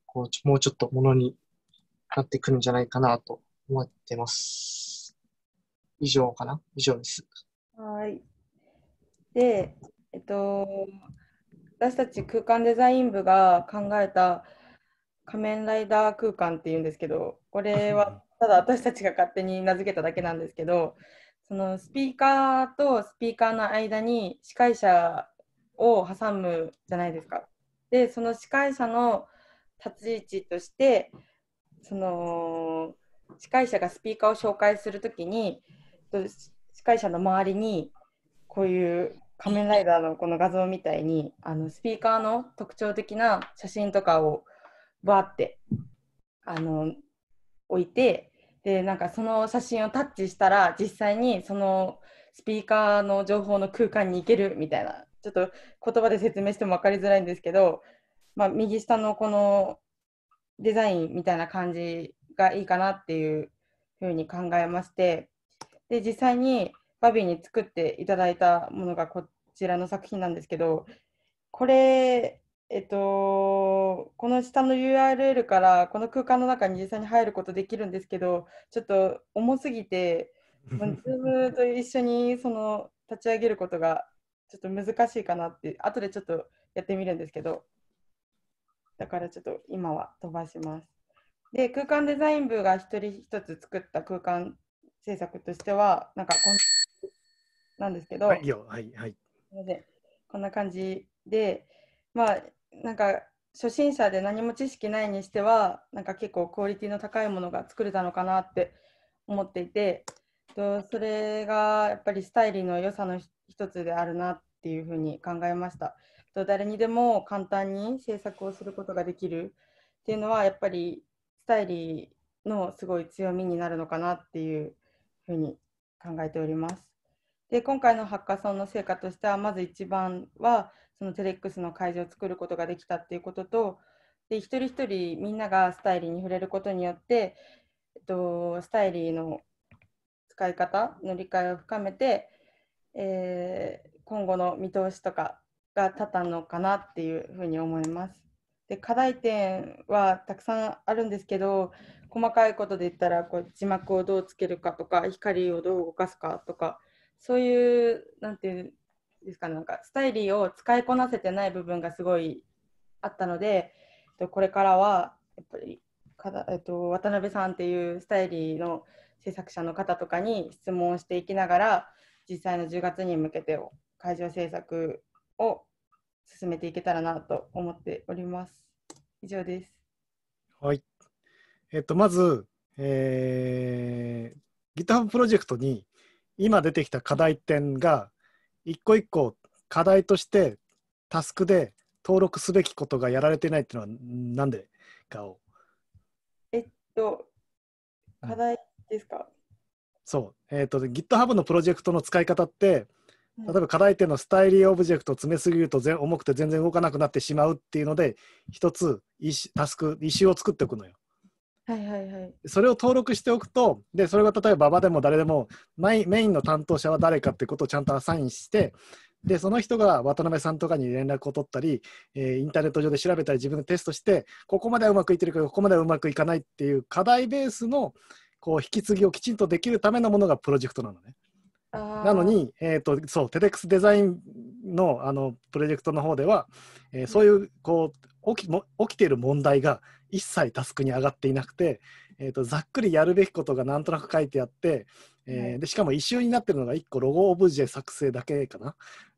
[SPEAKER 3] こうもうちょっとものになってくるんじゃないかなと思ってます。以上かな以上です。
[SPEAKER 9] はい。で、えっと、私たち空間デザイン部が考えた仮面ライダー空間っていうんですけど、これは ただ私たちが勝手に名付けただけなんですけど、そのスピーカーとスピーカーの間に司会者を挟むじゃないですか。でその司会者の立ち位置としてその司会者がスピーカーを紹介するときに司会者の周りにこういう仮面ライダーのこの画像みたいにあのスピーカーの特徴的な写真とかをバーってあの置いてでなんかその写真をタッチしたら実際にそのスピーカーの情報の空間に行けるみたいなちょっと言葉で説明しても分かりづらいんですけど、まあ、右下のこのデザインみたいな感じがいいかなっていうふうに考えましてで実際にバビーに作っていただいたものがこちらの作品なんですけどこれえっと、この下の URL からこの空間の中に実際に入ることできるんですけどちょっと重すぎて Zoom と一緒にその立ち上げることがちょっと難しいかなって後でちょっとやってみるんですけどだからちょっと今は飛ばしますで空間デザイン部が一人一つ作った空間制作としてはなんかこんなんですけど、はいはいはい、こんな感じでまあなんか初心者で何も知識ないにしてはなんか結構クオリティの高いものが作れたのかなって思っていてそれがやっぱりスタイリーの良さの一つであるなっていうふうに考えました。誰にでも簡単に制作をすることができるっていうのはやっぱりスタイリーのすごい強みになるのかなっていうふうに考えております。で今回のハッカソンの成果としてはまず一番はそのテレックスの会場を作ることができたっていうこととで一人一人みんながスタイリーに触れることによって、えっと、スタイリーの使い方の理解を深めてえー、今後の見通しとかが立ったのかなっていうふうに思います。で課題点はたくさんあるんですけど細かいことで言ったらこう字幕をどうつけるかとか光をどう動かすかとかそういう何て言うんですかなんかスタイリーを使いこなせてない部分がすごいあったのでこれからはやっぱりかだ、えっと、渡辺さんっていうスタイリーの制作者の方とかに質問していきながら実際の10月に向けてを会場制作を進めていけたらなと思っております。以上です。
[SPEAKER 1] はい。えっと、まず、えー、GitHub プロジェクトに今出てきた課題点が一個一個課題としてタスクで登録すべきことがやられてないっていうのは何でかを。
[SPEAKER 9] えっと、課題ですか、うん
[SPEAKER 1] そう、えーと、GitHub のプロジェクトの使い方って例えば課題点のスタイリーオブジェクトを詰めすぎると重くて全然動かなくなってしまうっていうので一つタスク一を作っておくのよ。
[SPEAKER 3] はいはいはい、
[SPEAKER 1] それを登録しておくとでそれが例えば馬場でも誰でもメインの担当者は誰かってことをちゃんとアサインしてでその人が渡辺さんとかに連絡を取ったり、えー、インターネット上で調べたり自分でテストしてここまではうまくいってるけどここまではうまくいかないっていう課題ベースの、こう引き継ぎをきちんとできるためのものがプロジェクトなのね。
[SPEAKER 3] なのに、
[SPEAKER 1] えーと、とそうデザインのあのプロジェクトの方では、えー、そういうこう起きも起きている問題が一切タスクに上がっていなくて、えーと、ざっくりやるべきことがなんとなく書いてあって、えー、でしかも一周になってるのが1個ロゴオブジェ作成だけかなっ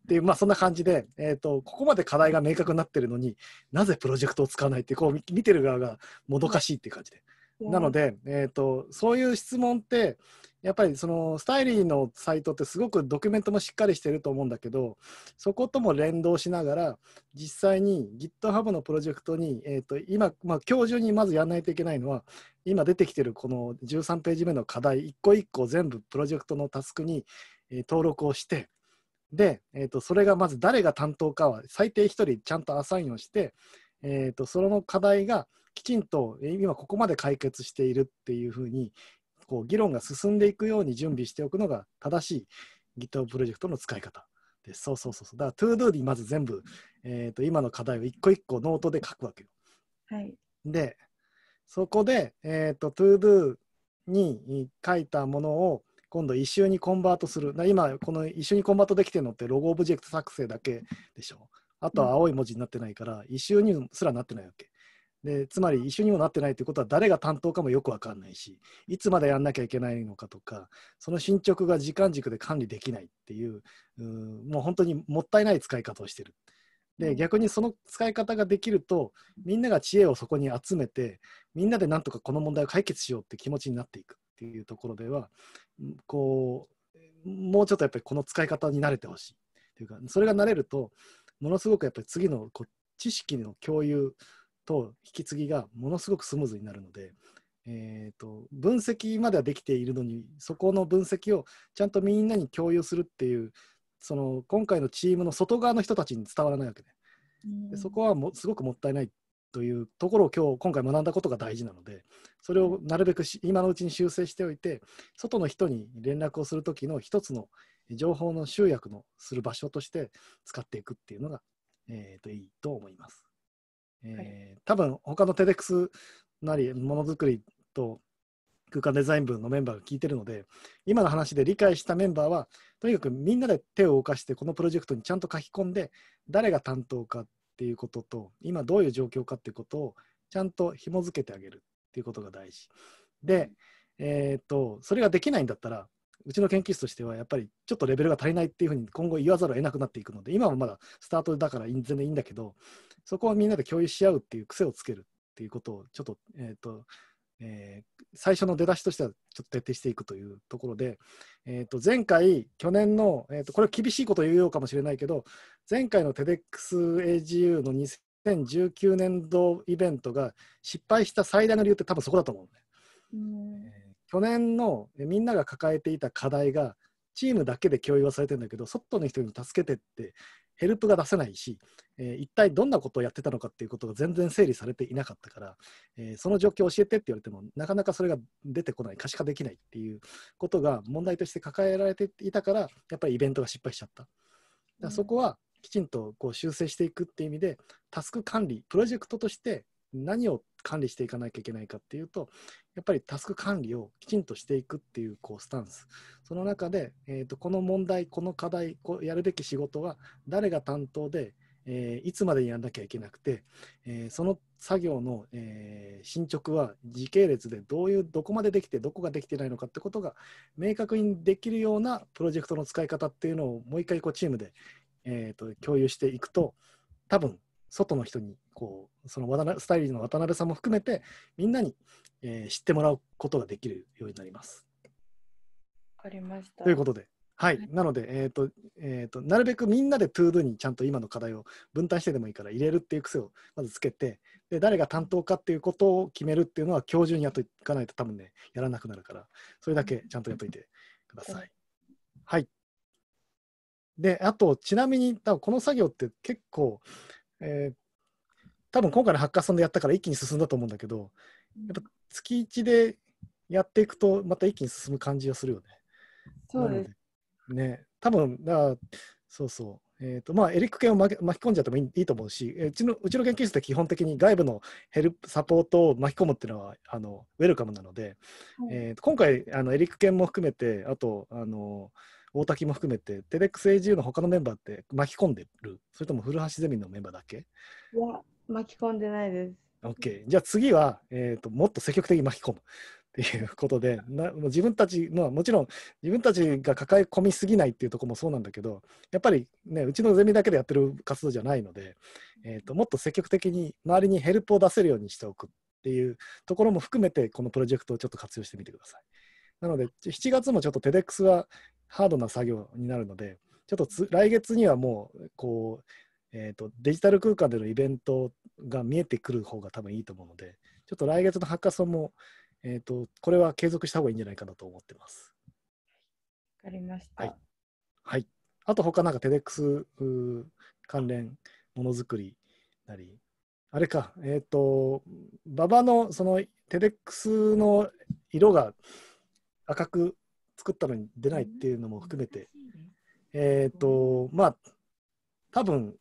[SPEAKER 1] ていう、まあ、そんな感じで、えーと、ここまで課題が明確になってるのになぜプロジェクトを使わないってこう見てる側がもどかしいっていう感じで。なので、えーと、そういう質問ってやっぱりそのスタイリーのサイトってすごくドキュメントもしっかりしてると思うんだけどそことも連動しながら実際に GitHub のプロジェクトに、えーと、今、まあ、今日中にまずやらないといけないのは今出てきてるこの13ページ目の課題一個一個全部プロジェクトのタスクに、えー、登録をしてで、えーと、とそれがまず誰が担当かは最低1人ちゃんとアサインをして、えー、とその課題がきちんと今ここまで解決しているっていうふうにこう議論が進んでいくように準備しておくのが正しい GitHub プロジェクトの使い方です。そうそうそうそう。だから ToDo にまず全部、えーと、今の課題を一個一個ノートで書くわけよ。はい、でそこで、えーと、ToDo に書いたものを今度一周にコンバートする。今この一周にコンバートできてるのってロゴオブジェクト作成だけでしょ。あとは青い文字になってないから、一周にすらなってないわけ。でつまり一緒にもなってないということは誰が担当かもよく分かんないしいつまでやんなきゃいけないのかとかその進捗が時間軸で管理できないっていうもう本当にもったいない使い方をしてる。で逆にその使い方ができるとみんなが知恵をそこに集めてみんなでなんとかこの問題を解決しようって気持ちになっていくっていうところではこうもうちょっとやっぱりこの使い方に慣れてほしいというかそれが慣れるとものすごくやっぱり次のこう知識の共有と引き継ぎがものすごくスムーズになるので、えーと、分析まではできているのにそこの分析をちゃんとみんなに共有するっていうその今回のチームの外側の人たちに伝わらないわけで、でそこはもすごくもったいないというところを今日今回学んだことが大事なのでそれをなるべく今のうちに修正しておいて外の人に連絡をする時の一つの情報の集約のする場所として使っていくっていうのが、えー、といいと思います。えー、多分他のテレックスなりものづくりと空間デザイン部のメンバーが聞いてるので今の話で理解したメンバーはとにかくみんなで手を動かしてこのプロジェクトにちゃんと書き込んで誰が担当かっていうことと今どういう状況かっていうことをちゃんと紐付けてあげるっていうことが大事で、えーとそれができないんだったらうちの研究室としてはやっぱりちょっとレベルが足りないっていうふうに今後言わざるを得なくなっていくので今はまだスタートだから全然いいんだけどそこはみんなで共有し合うっていう癖をつけるっていうことをちょっと,、えーとえー、最初の出だしとしてはちょっと徹底していくというところで、えー、と前回去年の、えー、とこれは厳しいこと言うようかもしれないけど前回の TEDxAGU の2019年度イベントが失敗した最大の理由って多分そこだと思うね。うん去年のみんなが抱えていた課題がチームだけで共有はされてるんだけど外の人に助けてってヘルプが出せないし、えー、一体どんなことをやってたのかっていうことが全然整理されていなかったから、えー、その状況を教えてって言われてもなかなかそれが出てこない可視化できないっていうことが問題として抱えられていたからやっぱりイベントが失敗しちゃった。だそこはきちんとこう修正していくっていう意味でタスク管理プロジェクトとして何を管理していかなきゃいけないかっていうとやっぱりタスク管理をきちんとしていくっていうこうスタンスその中で、えー、とこの問題この課題こうやるべき仕事は誰が担当で、えー、いつまでにやらなきゃいけなくて、えー、その作業の、えー、進捗は時系列でどういうどこまでできてどこができてないのかってことが明確にできるようなプロジェクトの使い方っていうのをもう一回こうチームで、えー、と共有していくと多分外の人にこうその渡スタイリーの渡辺さんも含めて、みんなに、えー、知ってもらうことができるようになります。
[SPEAKER 8] わかりました。ということで、
[SPEAKER 1] はい、なので、えーとえーと、なるべくみんなで ToDo にちゃんと今の課題を分担してでもいいから入れるっていう癖をまずつけて、で誰が担当かっていうことを決めるっていうのは今日中にやっといかないと多分ね、やらなくなるから、それだけちゃんとやっといてください。はい、で、あと、ちなみに、この作業って結構、えー、多分今回のハッカーソンでやったから一気に進んだと思うんだけど、やっぱ月1でやっていくと、また一気に進む感じがするよね。そうです。ね、多分だそうそう。えーとまあ、エリック系を巻き込んじゃってもいいと思うしうちのうちの研究室って基本的に外部のヘルプサポートを巻き込むっていうのはあのウェルカムなので、はい、えーと、今回あのエリック系も含めてあとあの大滝も含めてテレックス AGU の他のメンバーって巻き込んでるそれとも古橋ゼミのメンバーだけい
[SPEAKER 3] や
[SPEAKER 9] 巻き込んでないです。
[SPEAKER 1] OK。じゃあ次は、えーと、もっと積極的に巻き込む。っていうことでなもう自分たち、の、もちろん自分たちが抱え込みすぎないっていうとこもそうなんだけどやっぱりねうちのゼミだけでやってる活動じゃないので、えーと、もっと積極的に周りにヘルプを出せるようにしておくっていうところも含めてこのプロジェクトをちょっと活用してみてください。なので7月もちょっと TEDx はハードな作業になるのでちょっと来月にはもうこうえーと、デジタル空間でのイベントが見えてくる方が多分いいと思うので、ちょっと来月のハッカソンも、えーと、これは継続した方がいいんじゃないかなと思ってます。わかりました。はい。はい、あと、他なんか TEDx 関連ものづくりなり、あれか、えっ、ー、と、馬場のその TEDx の色が赤く作ったのに出ないっていうのも含めて、えっ、ー、と、まあ、多分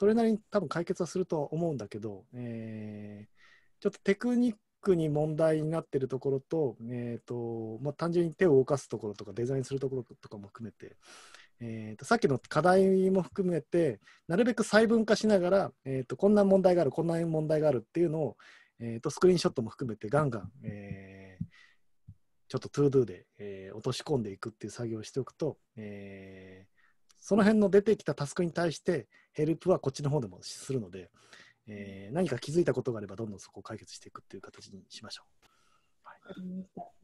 [SPEAKER 1] それなりに多分解決はすると思うんだけど、えー、ちょっとテクニックに問題になってるところと,、えーとまあ、単純に手を動かすところとかデザインするところとかも含めて、えーと、さっきの課題も含めてなるべく細分化しながら、えーと、こんな問題があるこんな問題があるっていうのを、えーと、とスクリーンショットも含めてガンガン、えー、ちょっとトゥードゥで、えー、落とし込んでいくっていう作業をしておくと、えーその辺の出てきたタスクに対してヘルプはこっちの方でもするので、えー、何か気づいたことがあればどんどんそこを解決していくっていう形にしましょう。
[SPEAKER 9] は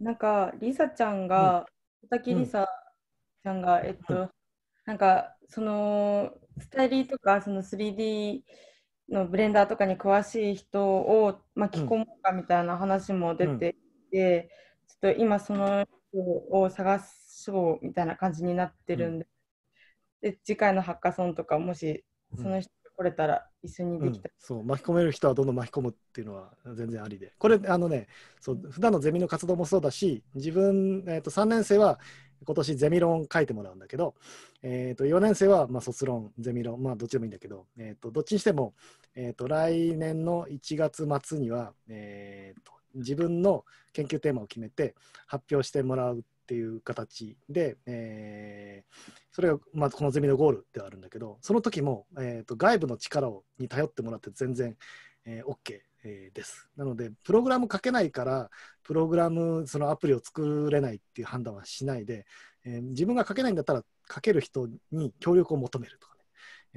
[SPEAKER 9] い、なんかりさちゃんが、うん、佐々木りさちゃんが、えっと、なんかそのスタイリーとかその 3D のブレンダーとかに詳しい人を巻き込もうかみたいな話も出てきて、うん、ちょっと今その人を探そうみたいな感じになってるんですで次回のハッカソンとかもしその人来れたら一緒に
[SPEAKER 3] でき
[SPEAKER 1] た、うん、そう巻き込める人はどんどん巻き込むっていうのは全然ありでこれあのねそう普段のゼミの活動もそうだし自分、えー、と3年生は今年ゼミ論書いてもらうんだけど、えー、と4年生はまあ卒論ゼミ論まあどっちでもいいんだけど、えー、とどっちにしても、えー、と来年の1月末には、えー、と自分の研究テーマを決めて発表してもらうっていう形で、えー、それが、まあ、このゼミのゴールではあるんだけどその時も、えーと、外部の力をに頼ってもらって全然、えー、OK ー、です。なので、プログラム書けないから、プログラム、そのアプリを作れないっていう判断はしないで、えー、自分が書けないんだったら、書ける人に協力を求めるとか、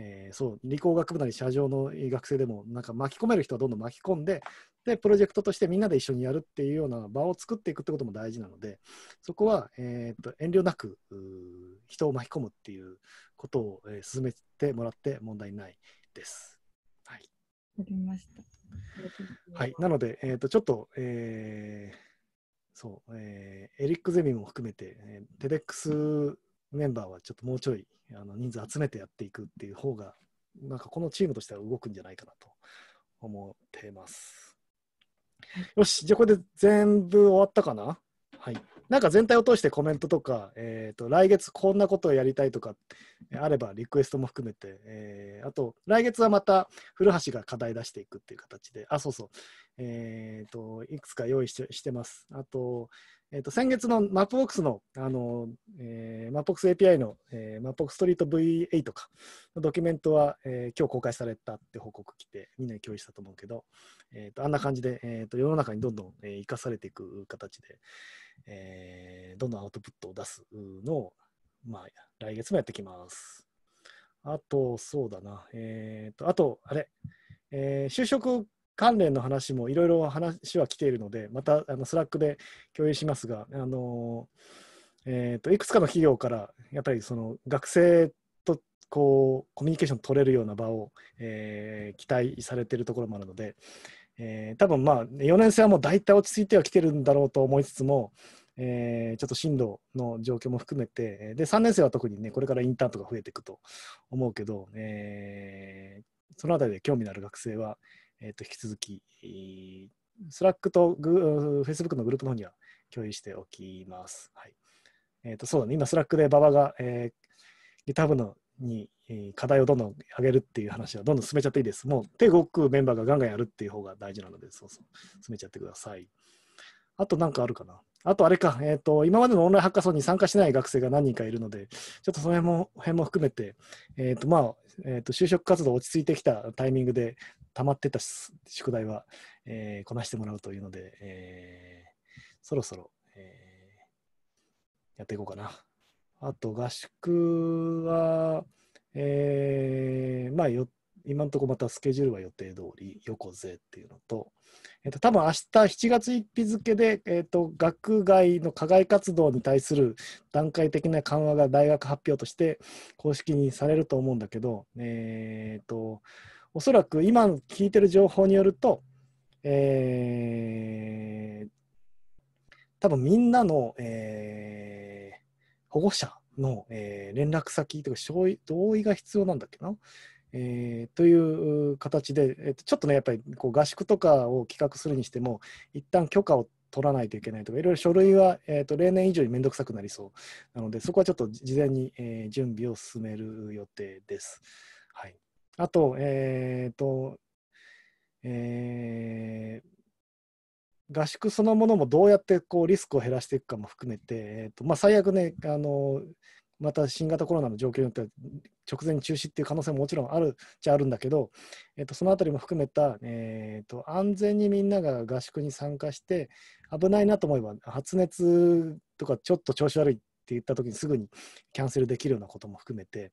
[SPEAKER 1] えー、そう理工学部なり社長の学生でもなんか巻き込める人はどんどん巻き込んででプロジェクトとしてみんなで一緒にやるっていうような場を作っていくってことも大事なのでそこは、えーと、と遠慮なく人を巻き込むっていうことを、えー、進めてもらって問題ないです。は
[SPEAKER 3] い、かりまし
[SPEAKER 1] た。はい、なので、えーと、とちょっと、えー、そう、えー、エリックゼミも含めて、えー、テデックスメンバーはちょっともうちょいあの人数集めてやっていくっていう方が、なんかこのチームとしては動くんじゃないかなと思ってます。よし、じゃあこれで全部終わったかなはい。なんか全体を通してコメントとか、えーと、来月こんなことをやりたいとかあればリクエストも含めて、えー、あと来月はまた古橋が課題出していくっていう形で、あ、そうそう、えーと、といくつか用意してしてます。あと、えっと、先月の Mapbox の、あの、えー、Mapbox API の、えー、Mapbox ストリート V8 か、のドキュメントは、えー、今日公開されたって報告来て、みんなに共有したと思うけど、えっ、ー、と、あんな感じで、えっ、ー、と、世の中にどんどん、えー、生かされていく形で、えー、どんどんアウトプットを出すのを、まあ、来月もやってきます。あと、そうだな。えっ、ー、と、あと、あれ、えー、就職関連の話もいろいろ話は来ているので、またあのスラックで共有しますが、あのえーと、いくつかの企業からやっぱりその学生とこうコミュニケーション取れるような場を、えー、期待されているところもあるので、えー、多分まあ4年生はもう大体落ち着いてはきてるんだろうと思いつつも、えー、ちょっと進路の状況も含めてで3年生は特にねこれからインターンとか増えていくと思うけど、えー、そのあたりで興味のある学生はえっ、ー、と、引き続き、スラックとグ Facebook のグループの方には共有しておきます。はい。えっ、ー、と、そうだね。今、スラックで馬場が、えー、GitHub のに、え課題をどんどん上げるっていう話はどんどん進めちゃっていいです。もう手動くメンバーがガンガンやるっていう方が大事なので、そうそう、進めちゃってください。あと何かあるかなあとあれか、えっ、ー、と、今までのオンラインハッカソンに参加してない学生が何人かいるので、ちょっとその辺も辺も含めて、えっ、ー、と、まあ、えっ、ー、と、就職活動落ち着いてきたタイミングで、溜まってた宿題は、えー、こなしてもらうというので、えー、そろそろ、えー、やっていこうかな。あと、合宿は、えー、まあ、今のところまたスケジュールは予定通り、よこぜっていうのと、えっと、多分明日7月1日付で、えっと、学外の課外活動に対する段階的な緩和が大学発表として公式にされると思うんだけど、えっと、おそらく今聞いてる情報によると、えー、多分みんなの、えー、保護者の、えー、連絡先とか同意が必要なんだっけな、えー、という形で、えー、ちょっとね、やっぱりこう合宿とかを企画するにしても、一旦許可を取らないといけないとか、いろいろ書類は、えーと、例年以上に面倒くさくなりそうなので、そこはちょっと事前に、えー、準備を進める予定です。はい、あと,、えーとえー、合宿そのものもどうやってこうリスクを減らしていくかも含めて、えーとまあ、最悪ねあの、また新型コロナの状況によっては直前に中止っていう可能性ももちろんあるっちゃあるんだけど、えー、とそのあたりも含めた、えーと、と安全にみんなが合宿に参加して危ないなと思えば発熱とかちょっと調子悪いって言った時にすぐにキャンセルできるようなことも含めて、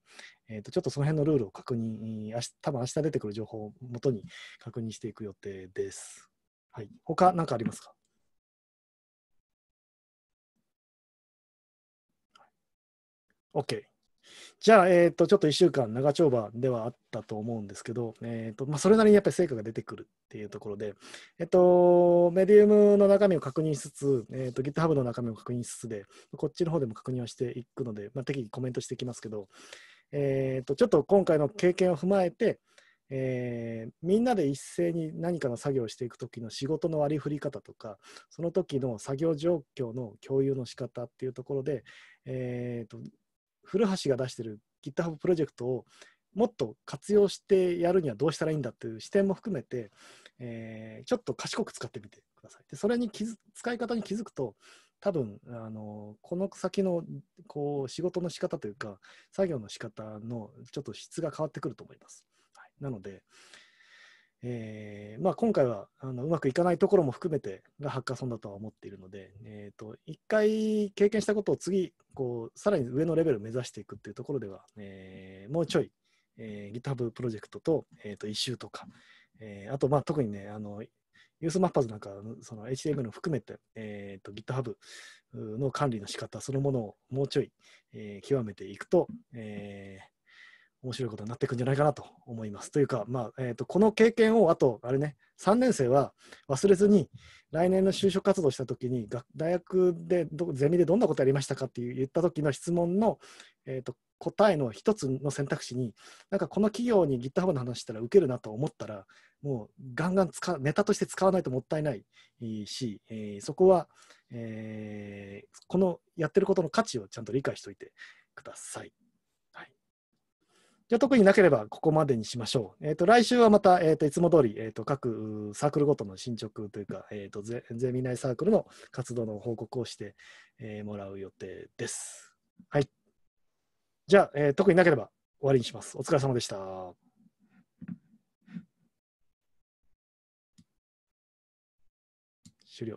[SPEAKER 1] えー、とちょっとその辺のルールを確認明日多分明日出てくる情報をもとに確認していく予定です。はい、他何かありますかオッケー。じゃあ、えっ、ー、と、ちょっと1週間長丁場ではあったと思うんですけど、えっ、ー、と、まあ、それなりにやっぱり成果が出てくるっていうところで、えっ、ー、と、メディウムの中身を確認しつつ、えっ、と、GitHub の中身を確認しつつで、こっちの方でも確認をしていくので、まあ、適宜コメントしていきますけど、えっ、と、ちょっと今回の経験を踏まえて、えー、みんなで一斉に何かの作業をしていくときの仕事の割り振り方とかその時の作業状況の共有の仕方っていうところで、えーと古橋が出してる GitHub プロジェクトをもっと活用してやるにはどうしたらいいんだっていう視点も含めて、えー、ちょっと賢く使ってみてください。でそれに気づ使い方に気づくと多分あのこの先のこう仕事の仕方というか作業の仕方のちょっと質が変わってくると思います。はい、なので、えーまあ、今回はあのうまくいかないところも含めてがハッカソンだとは思っているので、えーと、1回経験したことを次こうさらに上のレベルを目指していくっていうところでは、えー、もうちょい、えー、GitHub プロジェクトと,、えー、と一周とか、えー、あと、まあ、特にねあのユースマッパーズなんかその HTML を含めて、えーと、と GitHub の管理の仕方そのものをもうちょい、えー、極めていくと、えー、面白いことになっていくんじゃないかなと思います。というか、まあえーと、この経験をあと、あれね、3年生は忘れずに、来年の就職活動したときに、大学でど、ゼミでどんなことやりましたかって言った時の質問の、えーと、と答えの一つの選択肢に、なんかこの企業に GitHub の話したら受けるなと思ったら、もうガンガン使ネタとして使わないともったいないし、えー、そこは、えー、このやってることの価値をちゃんと理解しておいてください。じゃ特になければここまでにしましょう。えっ、ー、と、来週はまた、えっ、と、いつも通り、えっ、と、各サークルごとの進捗というか、えっ、とゼ、ゼミ内サークルの活動の報告をして、えもらう予定です。はい。じゃあ、え特になければ終わりにします。お疲れ様でした。
[SPEAKER 3] 終了。